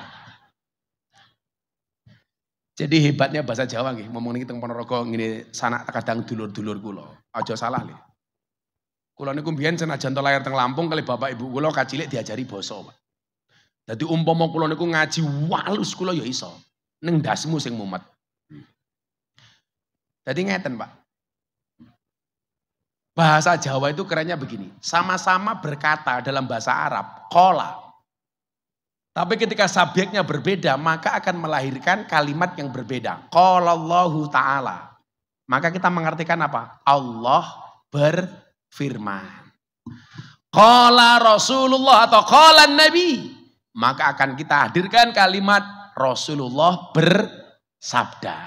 Jadi hebatnya bahasa Jawa nggih, ngomong niki teng Ponorogo ngene sanak kadang dulur-dulur kula. Aja salah lho. Kula niku biyen senajan to lahir teng Lampung kali bapak ibu kula kacilik diajari basa, Pak. Dadi umpama kula niku ngaji walus kula ya iso. Ning dasmu sing mumet. Jadi ngeten, Pak. Bahasa Jawa itu kerennya begini. Sama-sama berkata dalam bahasa Arab, kola. Tapi ketika subjeknya berbeda, maka akan melahirkan kalimat yang berbeda. Qalallahu ta'ala. Maka kita mengartikan apa? Allah berfirman. Qala Rasulullah atau qala Nabi. Maka akan kita hadirkan kalimat Rasulullah bersabda.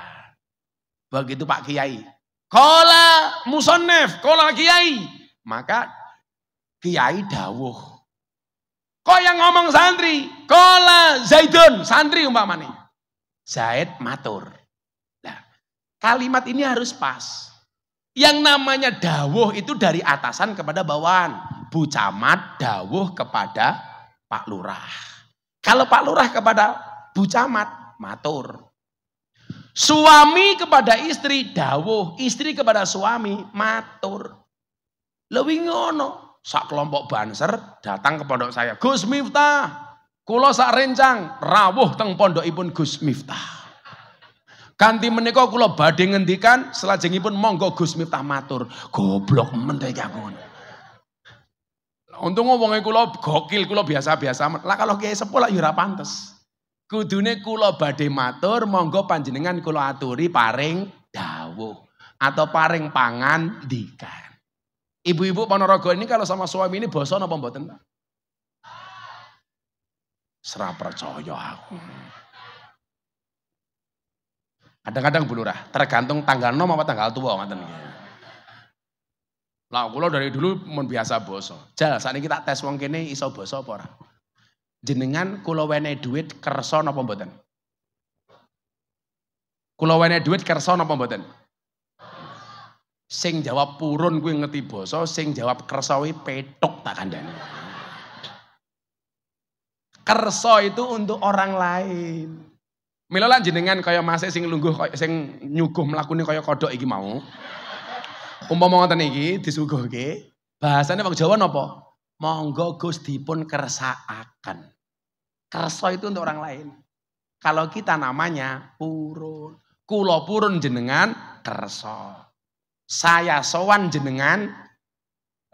Begitu Pak Kiai. Qala musonef, qala Kiai. Maka Kiai dawuh. Kok yang ngomong santri? Kola Zaidun, santri umpamanya. Zaid matur. Nah, kalimat ini harus pas. Yang namanya dawuh itu dari atasan kepada bawahan. Bu Camat dawuh kepada Pak Lurah. Kalau Pak Lurah kepada Bu Camat, matur. Suami kepada istri dawuh, istri kepada suami matur. Lewi ngono sak kelompok banser datang ke pondok saya. Gus Miftah, kulo sak rencang rawuh teng pondok ibun Gus Miftah. Kanti menikah kula badhe ngendikan selajengipun monggo Gus Miftah matur. Goblok men ta iki aku Untung wong e kula gokil, kula biasa-biasa. Lah kalau kayak sepuh lah ya ora pantes. Kudune kula badhe matur monggo panjenengan kula aturi paring dawuh atau paring pangan dikan. Ibu-ibu Ponorogo ini kalau sama suami ini bosan apa mboten? Serah percaya aku. Kadang-kadang Bu Lurah, tergantung tanggal nom apa tanggal tua ngoten nggih. Lah kula dari dulu mun biasa boso. Jal ini kita tes wong kene iso boso apa ora? Jenengan kula wene duit kersa napa mboten? Kula wene duit kersa napa mboten? Sing jawab purun kuwi ngerti basa, sing jawab kersa kuwi petok tak kandhani. Kersa itu untuk orang lain. Mila lan jenengan kaya masih sing lungguh kaya sing nyuguh mlakune kaya kodok iki mau. Umpama ngoten iki disuguhke, bahasane wong Jawa napa? Monggo Gus dipun kersakaken. Kersa itu untuk orang lain. Kalau kita namanya purun. Kulo purun jenengan kersa saya sowan jenengan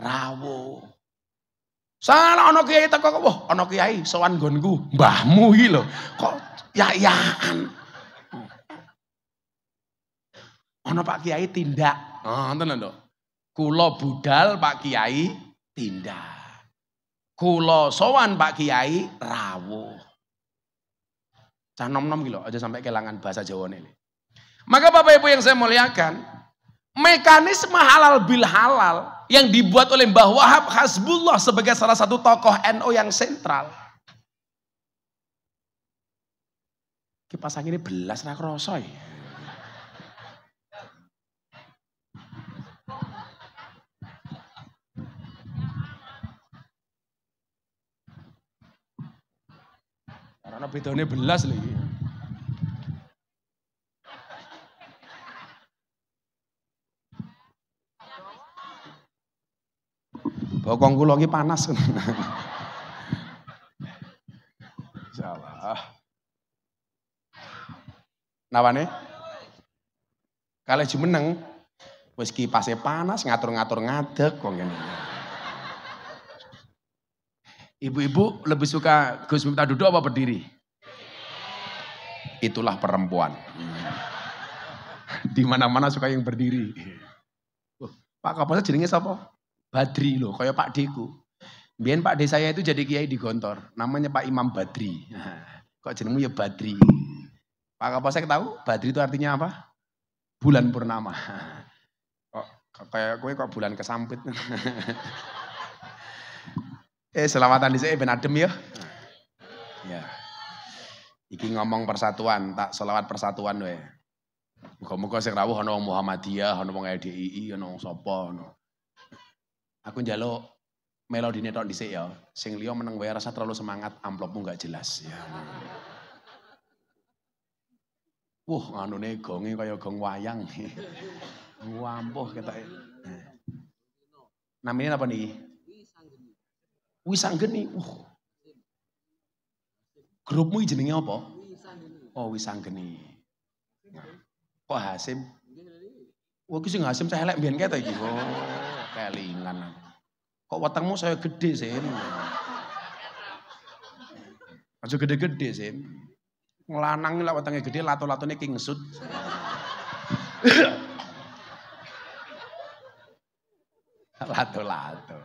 rawo. Salah ono kiai teko kok, wah ono kiai sowan gonku mbahmu iki lho. Kok yayaan. Ono Pak Kiai tindak. Ah, ngoten lho, Kula budal Pak Kiai tindak. Kulo sowan Pak Kiai rawuh. Cah nom-nom iki aja sampai kehilangan bahasa Jawane. Maka Bapak Ibu yang saya muliakan, mekanisme halal bil halal yang dibuat oleh Mbah Wahab Hasbullah sebagai salah satu tokoh NO yang sentral. Kipas angin ini belas rak rosoy. Ya. Karena bedanya belas lagi. Bokong kula iki panas. Insyaallah. Nawane? cuma jumeneng meski kipase panas ngatur-ngatur ngadeg kok ngene. Ibu-ibu lebih suka Gus Miftah duduk apa berdiri? Itulah perempuan. Di mana-mana suka yang berdiri. Pak Kapolsek jenenge siapa? Badri loh, kayak Pak Deku. Biar Pak De saya itu jadi kiai di Gontor, namanya Pak Imam Badri. kok jenengmu ya Badri. Pak Kapolsek tahu Badri itu artinya apa? Bulan purnama. Kok kayak gue kok bulan kesampit. eh selamatan di sini eh, ben adem ya. Ya. Iki ngomong persatuan, tak selawat persatuan we. Muga-muga sing rawuh ana Muhammadiyah, ana wong LDII, ana wong sapa, ana Aku njaluk melodi tok dhisik ya. Sing liya meneng wae rasa terlalu semangat, amplopmu nggak jelas ya. ya. Wah, nih gongi kaya gong wayang. Wampuh kita. Namanya apa nih? Wisanggeni. Uh. Grupmu jenenge apa? Oh, Wisanggeni. Kok Hasim? Wah, iki asim Hasim cah kita mbiyen kelingan. Kok watangmu saya gede sih? Aja gede-gede sih. Ngelanang lah watangnya gede, lato-latone kingsut. Lato-lato.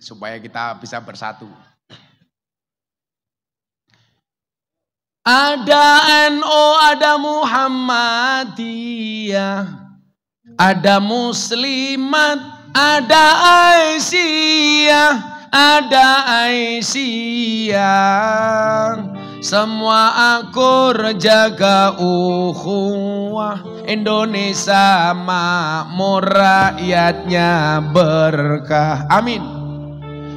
supaya kita bisa bersatu. Ada NO, ada Muhammadiyah, ada Muslimat, ada Aisyah, ada Aisyah. Semua akur jaga ukhuwah Indonesia makmur rakyatnya berkah Amin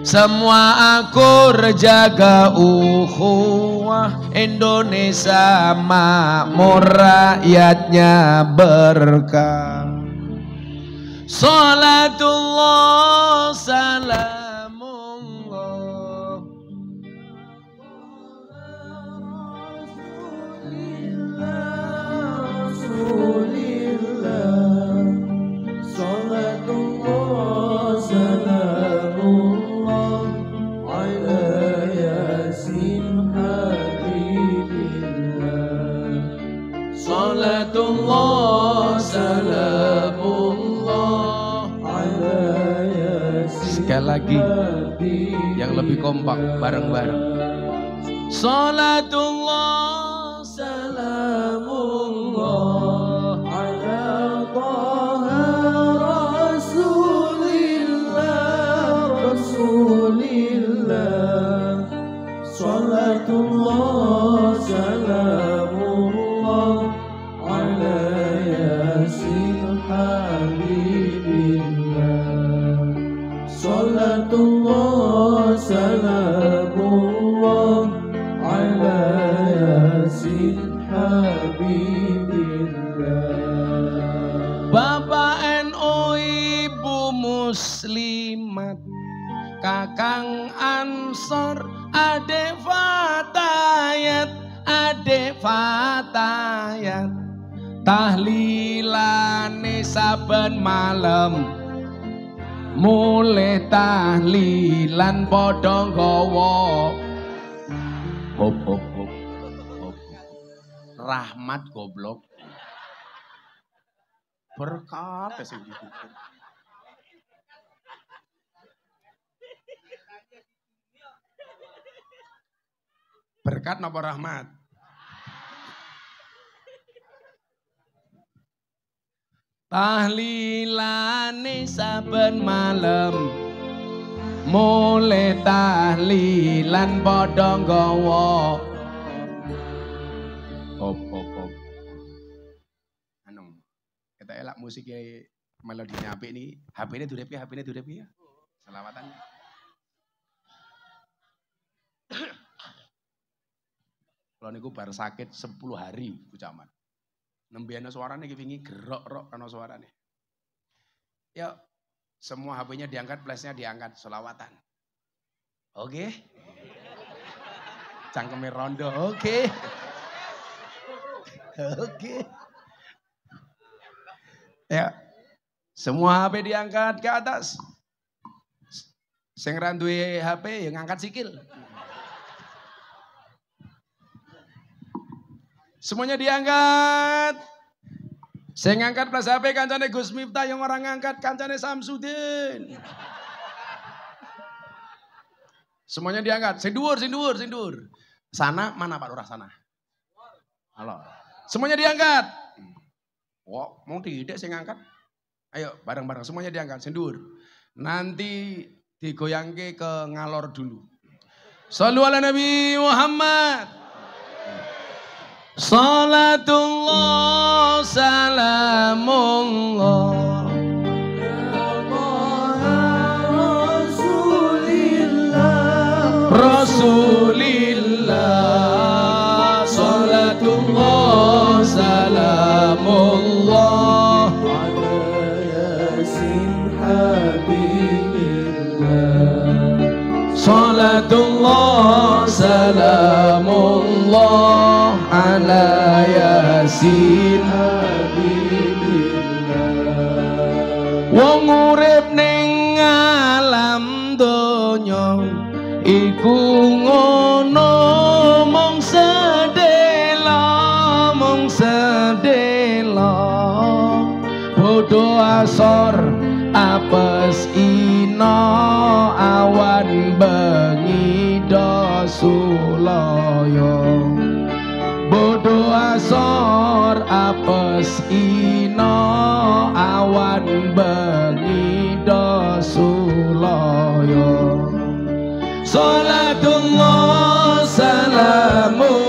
semua aku jaga ukhuwah Indonesia makmur rakyatnya berkah Salatullah salam lagi yang lebih kompak bareng-bareng. Salatullah tahlilan podong nggawa hop hop hop rahmat goblok berkah sih dipikir berkat nopo rahmat tahlilane saben malam mule tahlilan podong gowo op op op anu kita elak musik ya, melodinya HP ini. HP ini durep ya HP ini durep ya selawatan kalau niku baru sakit 10 hari kucaman nembiana suarane iki gerok-rok kano suaranya yuk semua HP-nya diangkat, flash-nya diangkat, selawatan. Oke? Okay? Cangkeme rondo, oke. Okay. Oke. Okay. Ya. Semua HP diangkat ke atas. Sing randuwe HP yang ngangkat sikil. Semuanya diangkat. Saya ngangkat plus HP kancane Gus Miftah yang orang ngangkat kancane Samsudin. Semuanya diangkat. Sindur, sindur, sindur. Sana mana Pak Lurah sana? Halo. Semuanya diangkat. Wah, mau tidak saya ngangkat? Ayo bareng-bareng semuanya diangkat Sindur. Nanti digoyangke ke ngalor dulu. Sallu ala Nabi Muhammad. Salatullah salamullah Rasulillah Rasulillah Habibillah Salatullah salamullah على ياسين amor.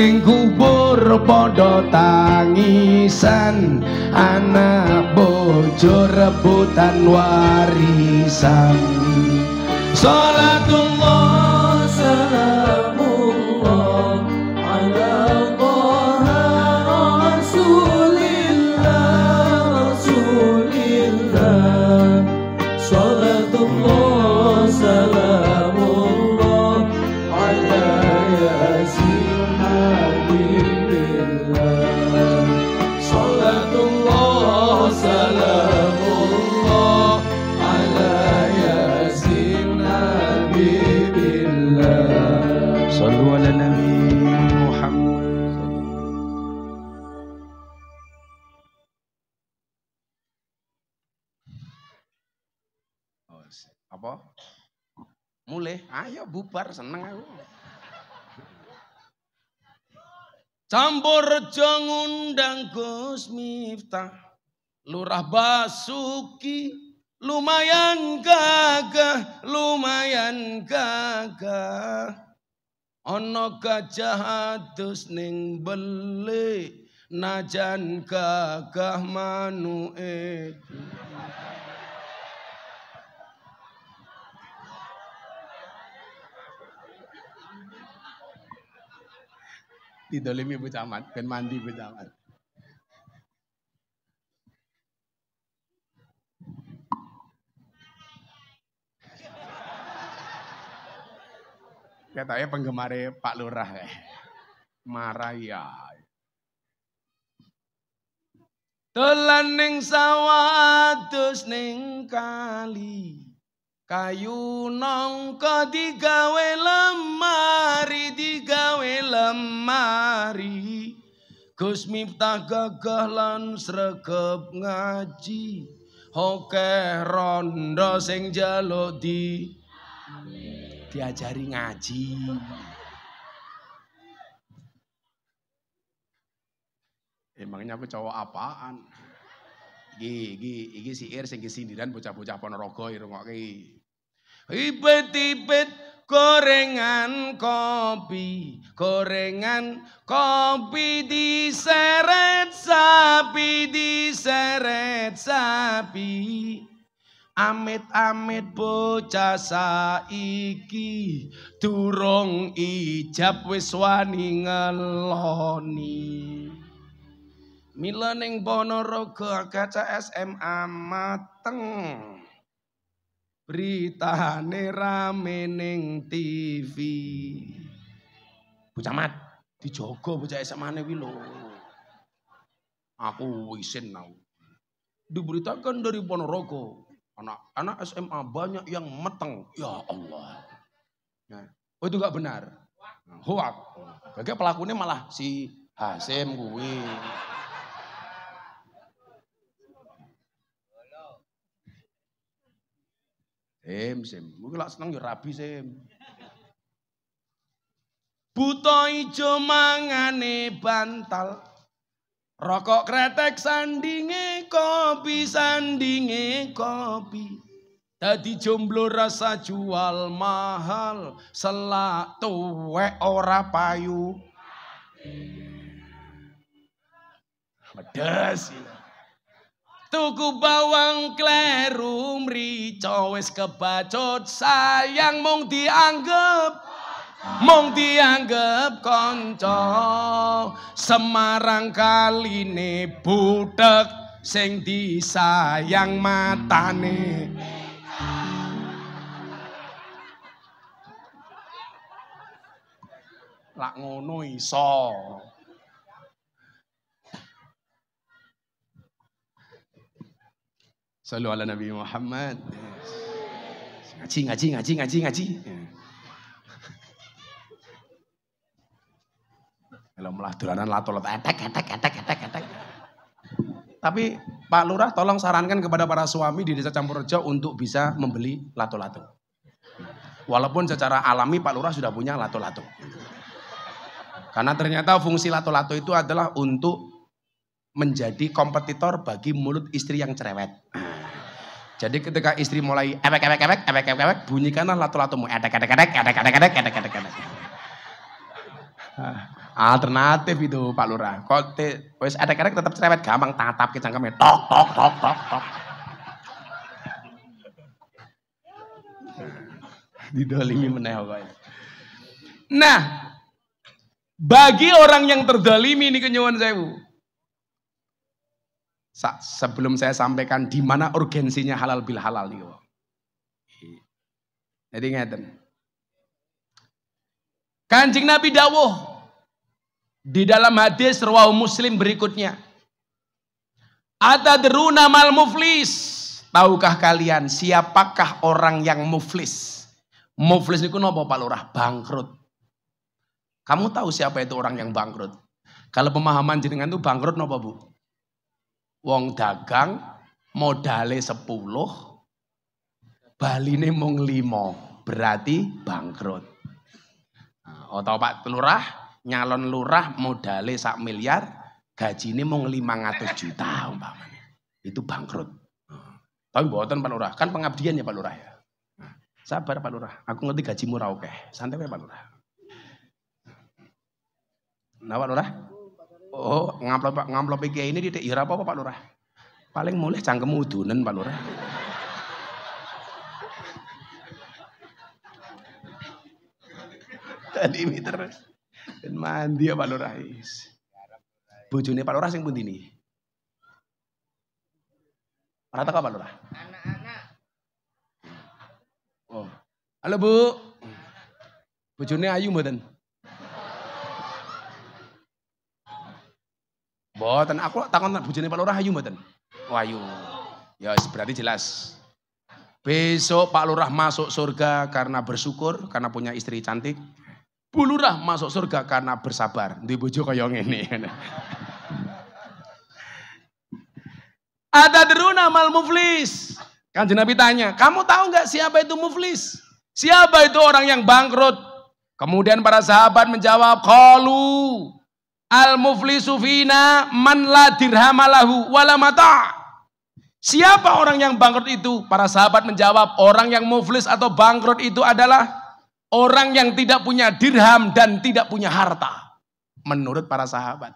ning kubur padha tangisan anak bojo rebutan warisan salat Campur rejo ngundang Gus Miftah. Lurah Basuki. Lumayan gagah, lumayan gagah. Ono gajah ning beli. Najan gagah manu itu. Didolimi Bu Camat, ben mandi Bu Camat. Katanya penggemarnya Pak Lurah eh. Marah Maraya. Dolan ning sawah dus ning kali. Kayu nongko digawe lemari, digawe lemari. Gus Miftah gagah lan sregep ngaji. Oke rondo sing jaluk di diajari ngaji. Emangnya aku cowok apaan? gigi, gigi si siir sing sindiran bocah-bocah Ponorogo irungokke. ipet-ipet gorengan kopi gorengan kopi diseret sapi diseret sapi amit-amit bocah saiki durung ijab wis wani ngeloni mila ning bono rogo kaca SMA mateng Berita rame ning TV. Bocah mat dijogo bocah SMA-ne kuwi Aku isin nau, Diberitakan dari Ponorogo, anak-anak SMA banyak yang meteng. Ya Allah. Nah, oh itu gak benar. Nah, hoak. Bagi pelakunya malah si Hasim gue. Sim, sem. Mungkin lak seneng ya rabi, sem. Buta ijo mangane bantal. Rokok kretek sandinge kopi, sandinge kopi. Tadi jomblo rasa jual mahal. Selak tuwe ora payu. Pedes. Pedes. tuku bawang kleru mrica wis kebacut sayang mung dianggep mung dianggep kanca Semarang kaline butek sing disayang matane lak ngono iso Selalu ala Nabi Muhammad. Ngaji, ngaji, ngaji, ngaji, ngaji. Kalau melah lato-lato. etek, etek, etek, etek, etek. Tapi Pak Lurah tolong sarankan kepada para suami di desa Campurjo untuk bisa membeli lato-lato. Walaupun secara alami Pak Lurah sudah punya lato-lato. Karena ternyata fungsi lato-lato itu adalah untuk menjadi kompetitor bagi mulut istri yang cerewet. Jadi ketika istri mulai ewek ewek ewek ewek ewek ewek bunyikanlah latu-latumu edek edek edek edek edek edek edek edek edek. Ah, alternatif itu Pak Lurah. Kok te, wes edek edek tetap cerewet gampang tatap ke cangkeme tok tok tok tok tok. Didolimi meneh kok. Nah, bagi orang yang terdolimi ini kenyuan saya bu, sebelum saya sampaikan di mana urgensinya halal bil halal nih. Jadi ngeten. Kanjeng Nabi dawuh di dalam hadis riwayat Muslim berikutnya. Atadruna mal muflis. Tahukah kalian siapakah orang yang muflis? Muflis itu nopo Pak Lurah? Bangkrut. Kamu tahu siapa itu orang yang bangkrut? Kalau pemahaman jenengan itu bangkrut nopo Bu? Wong dagang modale 10 baline mau 5, berarti bangkrut. Atau nah, oh, Pak Lurah nyalon lurah modale sak miliar, gaji mau lima 500 juta umpamanya. Itu bangkrut. Tapi buatan Pak Lurah, kan pengabdian ya Pak Lurah ya. Sabar Pak Lurah, aku ngerti gaji murah oke. Santai Pak Lurah. Nah Pak Lurah, Oh, ngamplop ngamplop kayak ini titik ya apa Pak Lurah. Paling mulai cangkem udunan Pak Lurah. Tadi ini terus. Dan mandi ya Pak Lurah. Bojone Pak Lurah sing pundi ini? Ora Pak Lurah. Anak-anak. Oh. Halo Bu. Bojone ayu mboten? Boten, aku takon bujine Pak Lurah ayu mboten? Oh, ayu. Ya berarti jelas. Besok Pak Lurah masuk surga karena bersyukur, karena punya istri cantik. Bu Lurah masuk surga karena bersabar. Di bojo kaya ngene. Ada deruna mal muflis. Kan Nabi tanya, kamu tahu nggak siapa itu muflis? Siapa itu orang yang bangkrut? Kemudian para sahabat menjawab, kalu Al muflisu fina man la dirhamalahu wala mata'. Siapa orang yang bangkrut itu? Para sahabat menjawab, orang yang muflis atau bangkrut itu adalah orang yang tidak punya dirham dan tidak punya harta. Menurut para sahabat.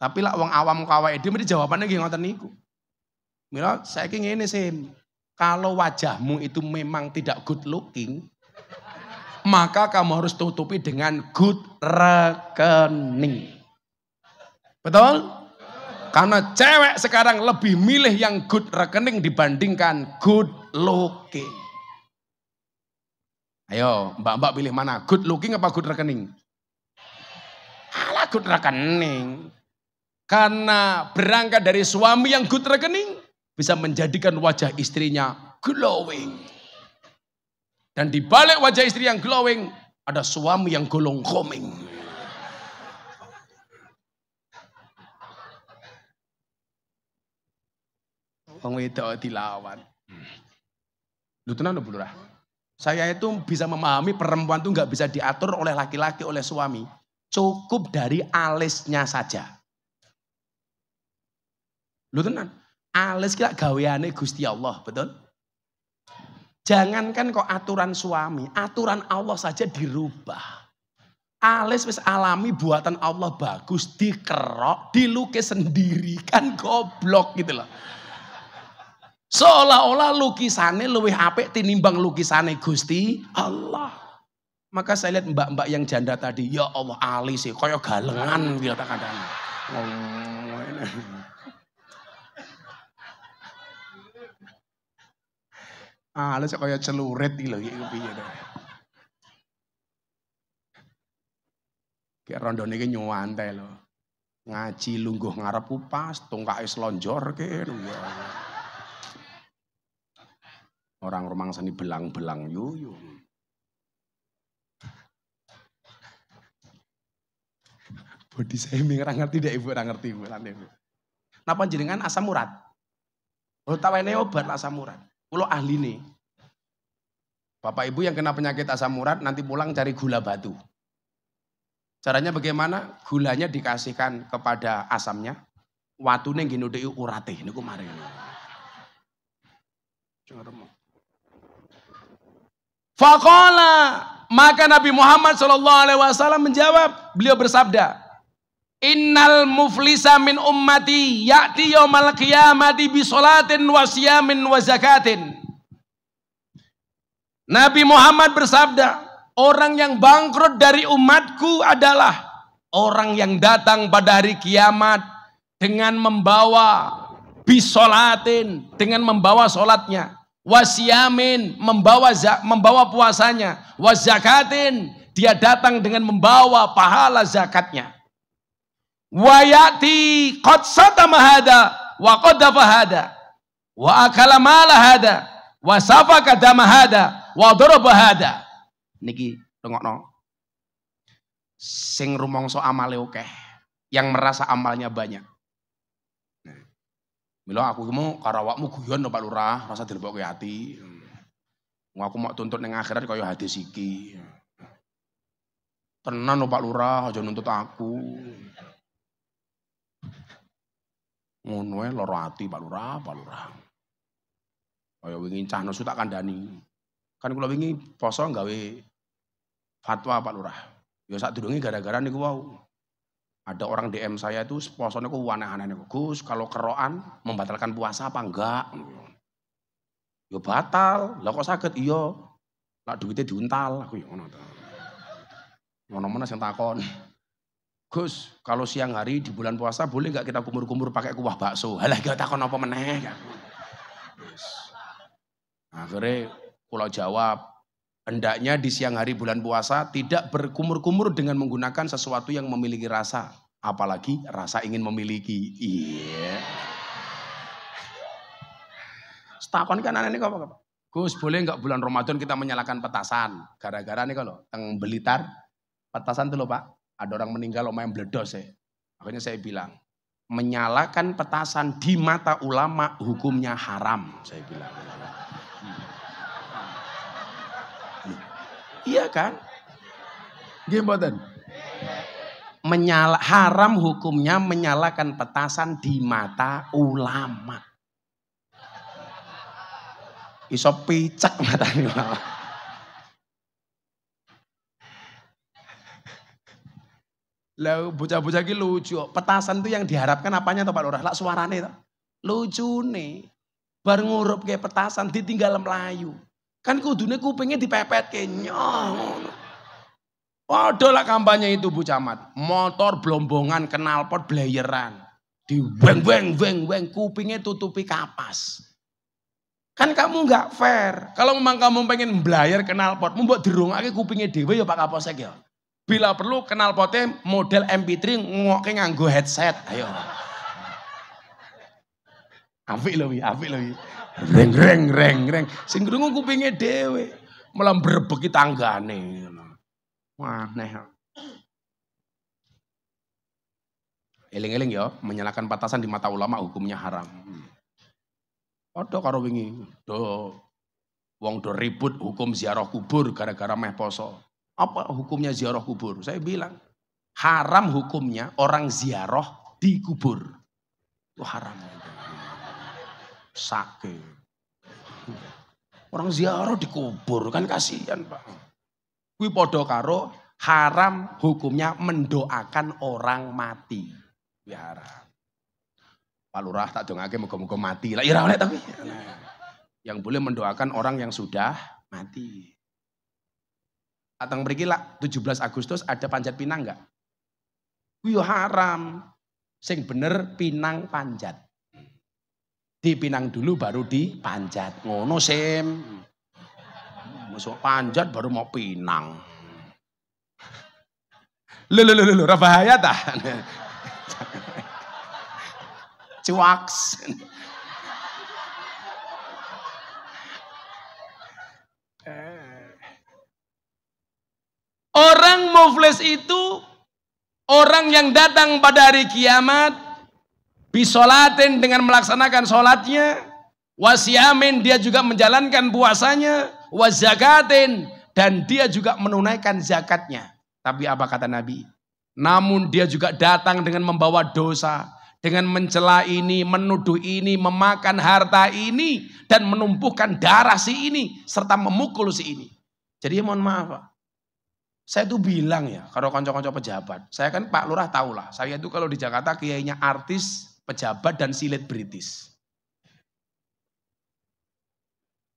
Tapi lah uang awam kawai dia mesti jawabannya gini ngoten niku. Mila saya ingin ini sih. Kalau wajahmu itu memang tidak good looking, maka kamu harus tutupi dengan good rekening. Betul? Karena cewek sekarang lebih milih yang good rekening dibandingkan good looking. Ayo, mbak-mbak pilih mana? Good looking apa good rekening? Alah good rekening. Karena berangkat dari suami yang good rekening bisa menjadikan wajah istrinya glowing. Dan di balik wajah istri yang glowing, ada suami yang golong koming. Wong wedok dilawan. Lu tenang Bu Lurah. Saya itu bisa memahami perempuan itu nggak bisa diatur oleh laki-laki, oleh suami. Cukup dari alisnya saja. Lu tenang. Alis kita gaweane Gusti Allah, betul? Jangankan kok aturan suami, aturan Allah saja dirubah. Alis wis alami buatan Allah bagus, dikerok, dilukis sendiri kan goblok gitu loh. Seolah-olah lukisannya luwih apik tinimbang lukisannya Gusti Allah. Maka saya lihat mbak-mbak yang janda tadi, ya Allah alis sih, ya, koyo galengan gitu kadang. Oh, Halus ah, kayak celurit lagi, lho iki piye to. kayak rondone iki nyuwantai lho. Ngaji lungguh ngarep kupas, tungkake slonjorke. Ya orang rumang seni belang-belang yuyu. Bodi saya orang ngerti deh Ibu, orang ngerti Ibu. Napa jenengan asam urat? Oh, tawene obat asam urat. Kulo ahli nih. Bapak ibu yang kena penyakit asam urat nanti pulang cari gula batu. Caranya bagaimana? Gulanya dikasihkan kepada asamnya. Watune gini udah urate. Ini kemarin. Fakola maka Nabi Muhammad saw menjawab, beliau bersabda, Innal muflisa min ummati ya'ti yawmal qiyamati bi salatin wa siyamin wa zakatin. Nabi Muhammad bersabda, orang yang bangkrut dari umatku adalah orang yang datang pada hari kiamat dengan membawa bisolatin, dengan membawa solatnya, wasiamin membawa membawa puasanya, wazakatin dia datang dengan membawa pahala zakatnya wa ya'ti qad satama hada wa qaddafa hada wa akala mala hada wa safaka dama hada wa daraba hada niki rungokno sing rumangsa amale akeh yang merasa amalnya banyak nah, Milo, aku mau karawakmu guyon no Pak Lurah, rasa dilebok ke hati. Aku mau tuntut neng akhirat kaya hadis iki. Tenan no Pak Lurah, aja nuntut aku. Ngono ae lara ati Pak Lurah, Pak Lurah. Kaya wingi cah nesu tak kandhani. Kan kula wingi poso gawe fatwa Pak Lurah. Ya sak durunge gara-gara niku wau. Ada orang DM saya itu posone kok aneh-aneh niku. Gus, kalau keroan membatalkan puasa apa enggak? Ya batal. Lah kok sakit? Iya. Lah duitnya diuntal aku ya ngono to. Ngono-ngono sing takon. Gus, kalau siang hari di bulan puasa boleh nggak kita kumur-kumur pakai kuah bakso? Halah kita takon apa meneh? Ya. Akhirnya pulau Jawa, hendaknya di siang hari bulan puasa tidak berkumur-kumur dengan menggunakan sesuatu yang memiliki rasa. Apalagi rasa ingin memiliki. Iya. Yeah. Setakon kan aneh ini kok. Gus, boleh nggak bulan Ramadan kita menyalakan petasan? Gara-gara nih kalau teng belitar, petasan tuh loh Pak ada orang meninggal omah yang bledos ya. Makanya saya bilang, menyalakan petasan di mata ulama hukumnya haram. Saya bilang. Iya kan? Gimana? Menyala, haram hukumnya menyalakan petasan di mata ulama. Iso picek mata ulama. Lah bocah-bocah ki lucu. Petasan tuh yang diharapkan apanya toh Pak Lurah? Lah suarane to. Lucu nih. Bar ngurup kayak petasan ditinggal melayu. Kan kudune kupingnya dipepet kayak Waduh lah kampanye itu Bu Camat. Motor blombongan kenal pot blayeran. Di weng weng weng weng kupingnya tutupi kapas. Kan kamu nggak fair. Kalau memang kamu pengen blayer kenal pot, membuat dirung aja kupingnya dewe ya Pak Kapolsek ya. Bila perlu kenal pote model MP3 ngoke nganggo headset. Ayo. Apik lho iki, apik lho Reng reng reng reng. Sing krungu kupinge dhewe. Malah brebeki tanggane Wah, aneh. Eling-eling ya, menyalakan batasan di mata ulama hukumnya haram. Ada karo wingi, do wong do ribut hukum ziarah kubur gara-gara meh poso. Apa hukumnya ziarah kubur? Saya bilang, haram hukumnya orang ziarah di kubur. Itu haram. Sake. Orang ziarah di kubur kan kasihan Pak. Kui podo karo haram hukumnya mendoakan orang mati. Ya haram. Pak Lurah tak dongake moga-moga mati. Lah ora oleh tapi. Yang boleh mendoakan orang yang sudah mati. Atang pergi lah 17 Agustus ada panjat pinang nggak? Yo haram. Sing bener pinang panjat. Di pinang dulu baru di panjat Ngono sem. Masuk panjat baru mau pinang. Lu lu lu lu bahaya tah. Cuaks. Orang muflis itu orang yang datang pada hari kiamat bisolatin dengan melaksanakan solatnya, wasiamin dia juga menjalankan puasanya wazakatin dan dia juga menunaikan zakatnya tapi apa kata Nabi namun dia juga datang dengan membawa dosa dengan mencela ini, menuduh ini, memakan harta ini, dan menumpukan darah si ini, serta memukul si ini. Jadi mohon maaf, Pak. Saya tuh bilang ya, kalau konco-konco pejabat, saya kan Pak Lurah lah, saya itu kalau di Jakarta kiainya artis, pejabat, dan silet British.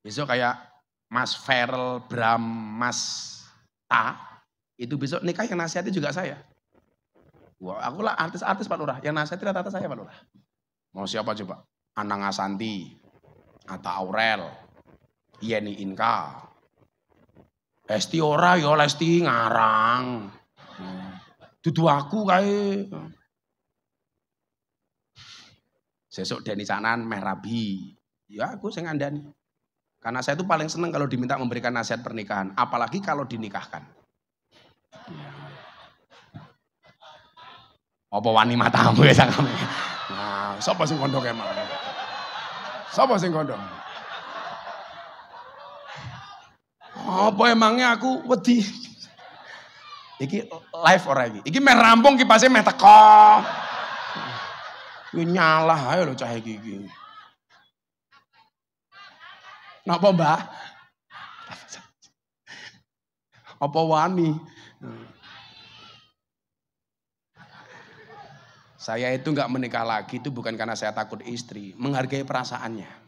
Besok kayak Mas Ferel, Bram, Mas Ta, itu besok nikah yang nasihatnya juga saya. Wah, aku lah artis-artis Pak Lurah, yang nasihatnya rata-rata saya Pak Lurah. Mau siapa coba? Anang Asanti, Atta Aurel, Yeni Inka, Lesti ora ya Lesti ngarang. Dudu aku kae. Sesuk Deni Sanan meh rabi. Ya aku sing ngandani. Karena saya itu paling seneng kalau diminta memberikan nasihat pernikahan, apalagi kalau dinikahkan. Apa wani matamu ya sakame? Nah, sapa sing kondok emang? Sapa sing kondok? Apa emangnya aku wedi? Iki live ora iki. Iki meh rampung kipasnya meh teko. Yo nyalah ayo lho cah iki iki. Napa, mbak Apa wani? Saya itu nggak menikah lagi itu bukan karena saya takut istri, menghargai perasaannya.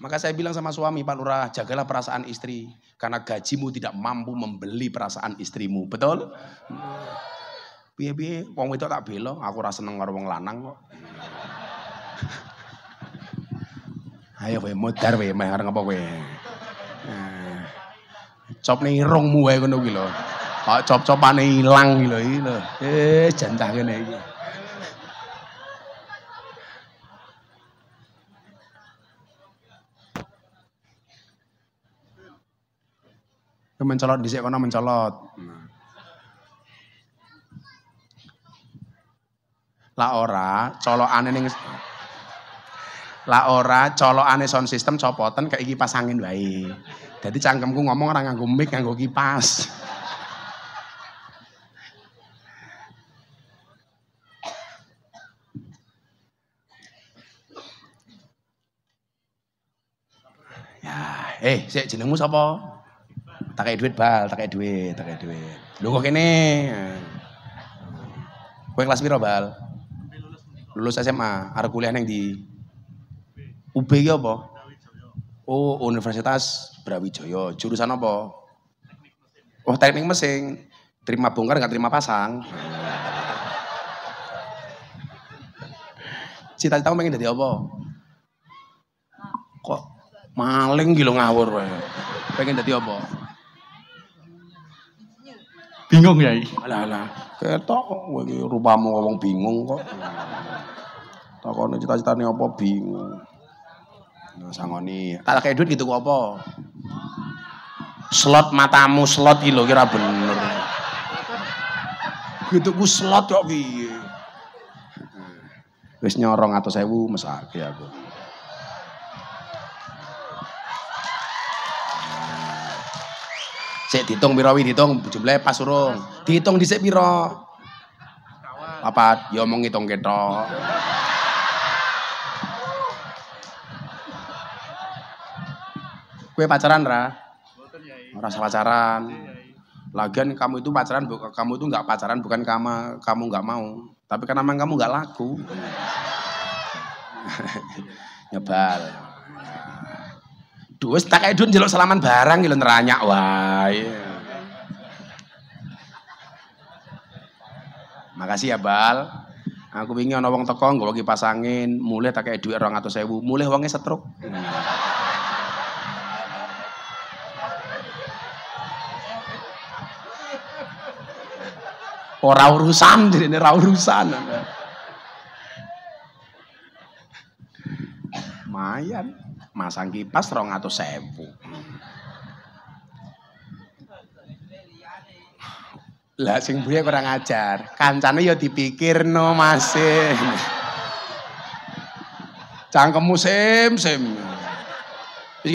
Maka saya bilang sama suami, Pak Lurah, jagalah perasaan istri. Karena gajimu tidak mampu membeli perasaan istrimu. Betul? Biye-biye, wong itu tak belo, aku rasa seneng karo wong lanang kok. Ayo weh, mudar weh, meh areng apa eh, Cop nih rongmu, weh, ngono kuwi lho. Kok cop-copane ilang iki Eh, jantah kene Itu mencolot sini karena mencolot. La ora colokane ning La ora colokane sound system copotan kayak kipas angin bayi. Jadi cangkemku ngomong orang nganggung mic, nganggung kipas. Ya, eh, si jenengmu siapa? Tak duit bal, tak duit, tak duit. Lu kok ini? Kue kelas biro bal? Lulus SMA, ada kuliah yang di UB ya apa? Oh, Universitas Brawijaya. Jurusan apa? Oh, teknik mesin. Terima bongkar nggak terima pasang. Cita-cita pengen jadi apa? Kok maling gitu ngawur. Pengen jadi apa? Bingung ya Alah alah. Ketok kok kowe iki ngomong bingung kok. Takone cita-citane apa bingung. Nah, sangoni. Kalau kayak duit gitu kok apa? Slot matamu slot iki kira bener. Gitu ku slot kok piye? Wis nyorong atau sewu mesake aku. Sik ditung pira wi ditung jumlahe pas urung. Ditung dhisik pira? Papat, ya omong ngitung ketok. Kue pacaran ra? Ora pacaran. Lagian kamu itu pacaran, kamu itu nggak pacaran bukan kamu kamu nggak mau, tapi karena kamu nggak laku. Nyebal. Dus tak kayak dun jelo salaman barang gitu wah. wae. Makasih ya Bal. Aku ingin ana wong teko gue lagi pasangin, mulai tak kayak orang saya bu, mulai uangnya setruk. Hmm. Orang urusan, jadi ini orang urusan. Mayan. masang kipas rong atau sewu. Lah sing buya kurang ajar, kancane ya dipikir no masih. Cangkemmu kemusim sim.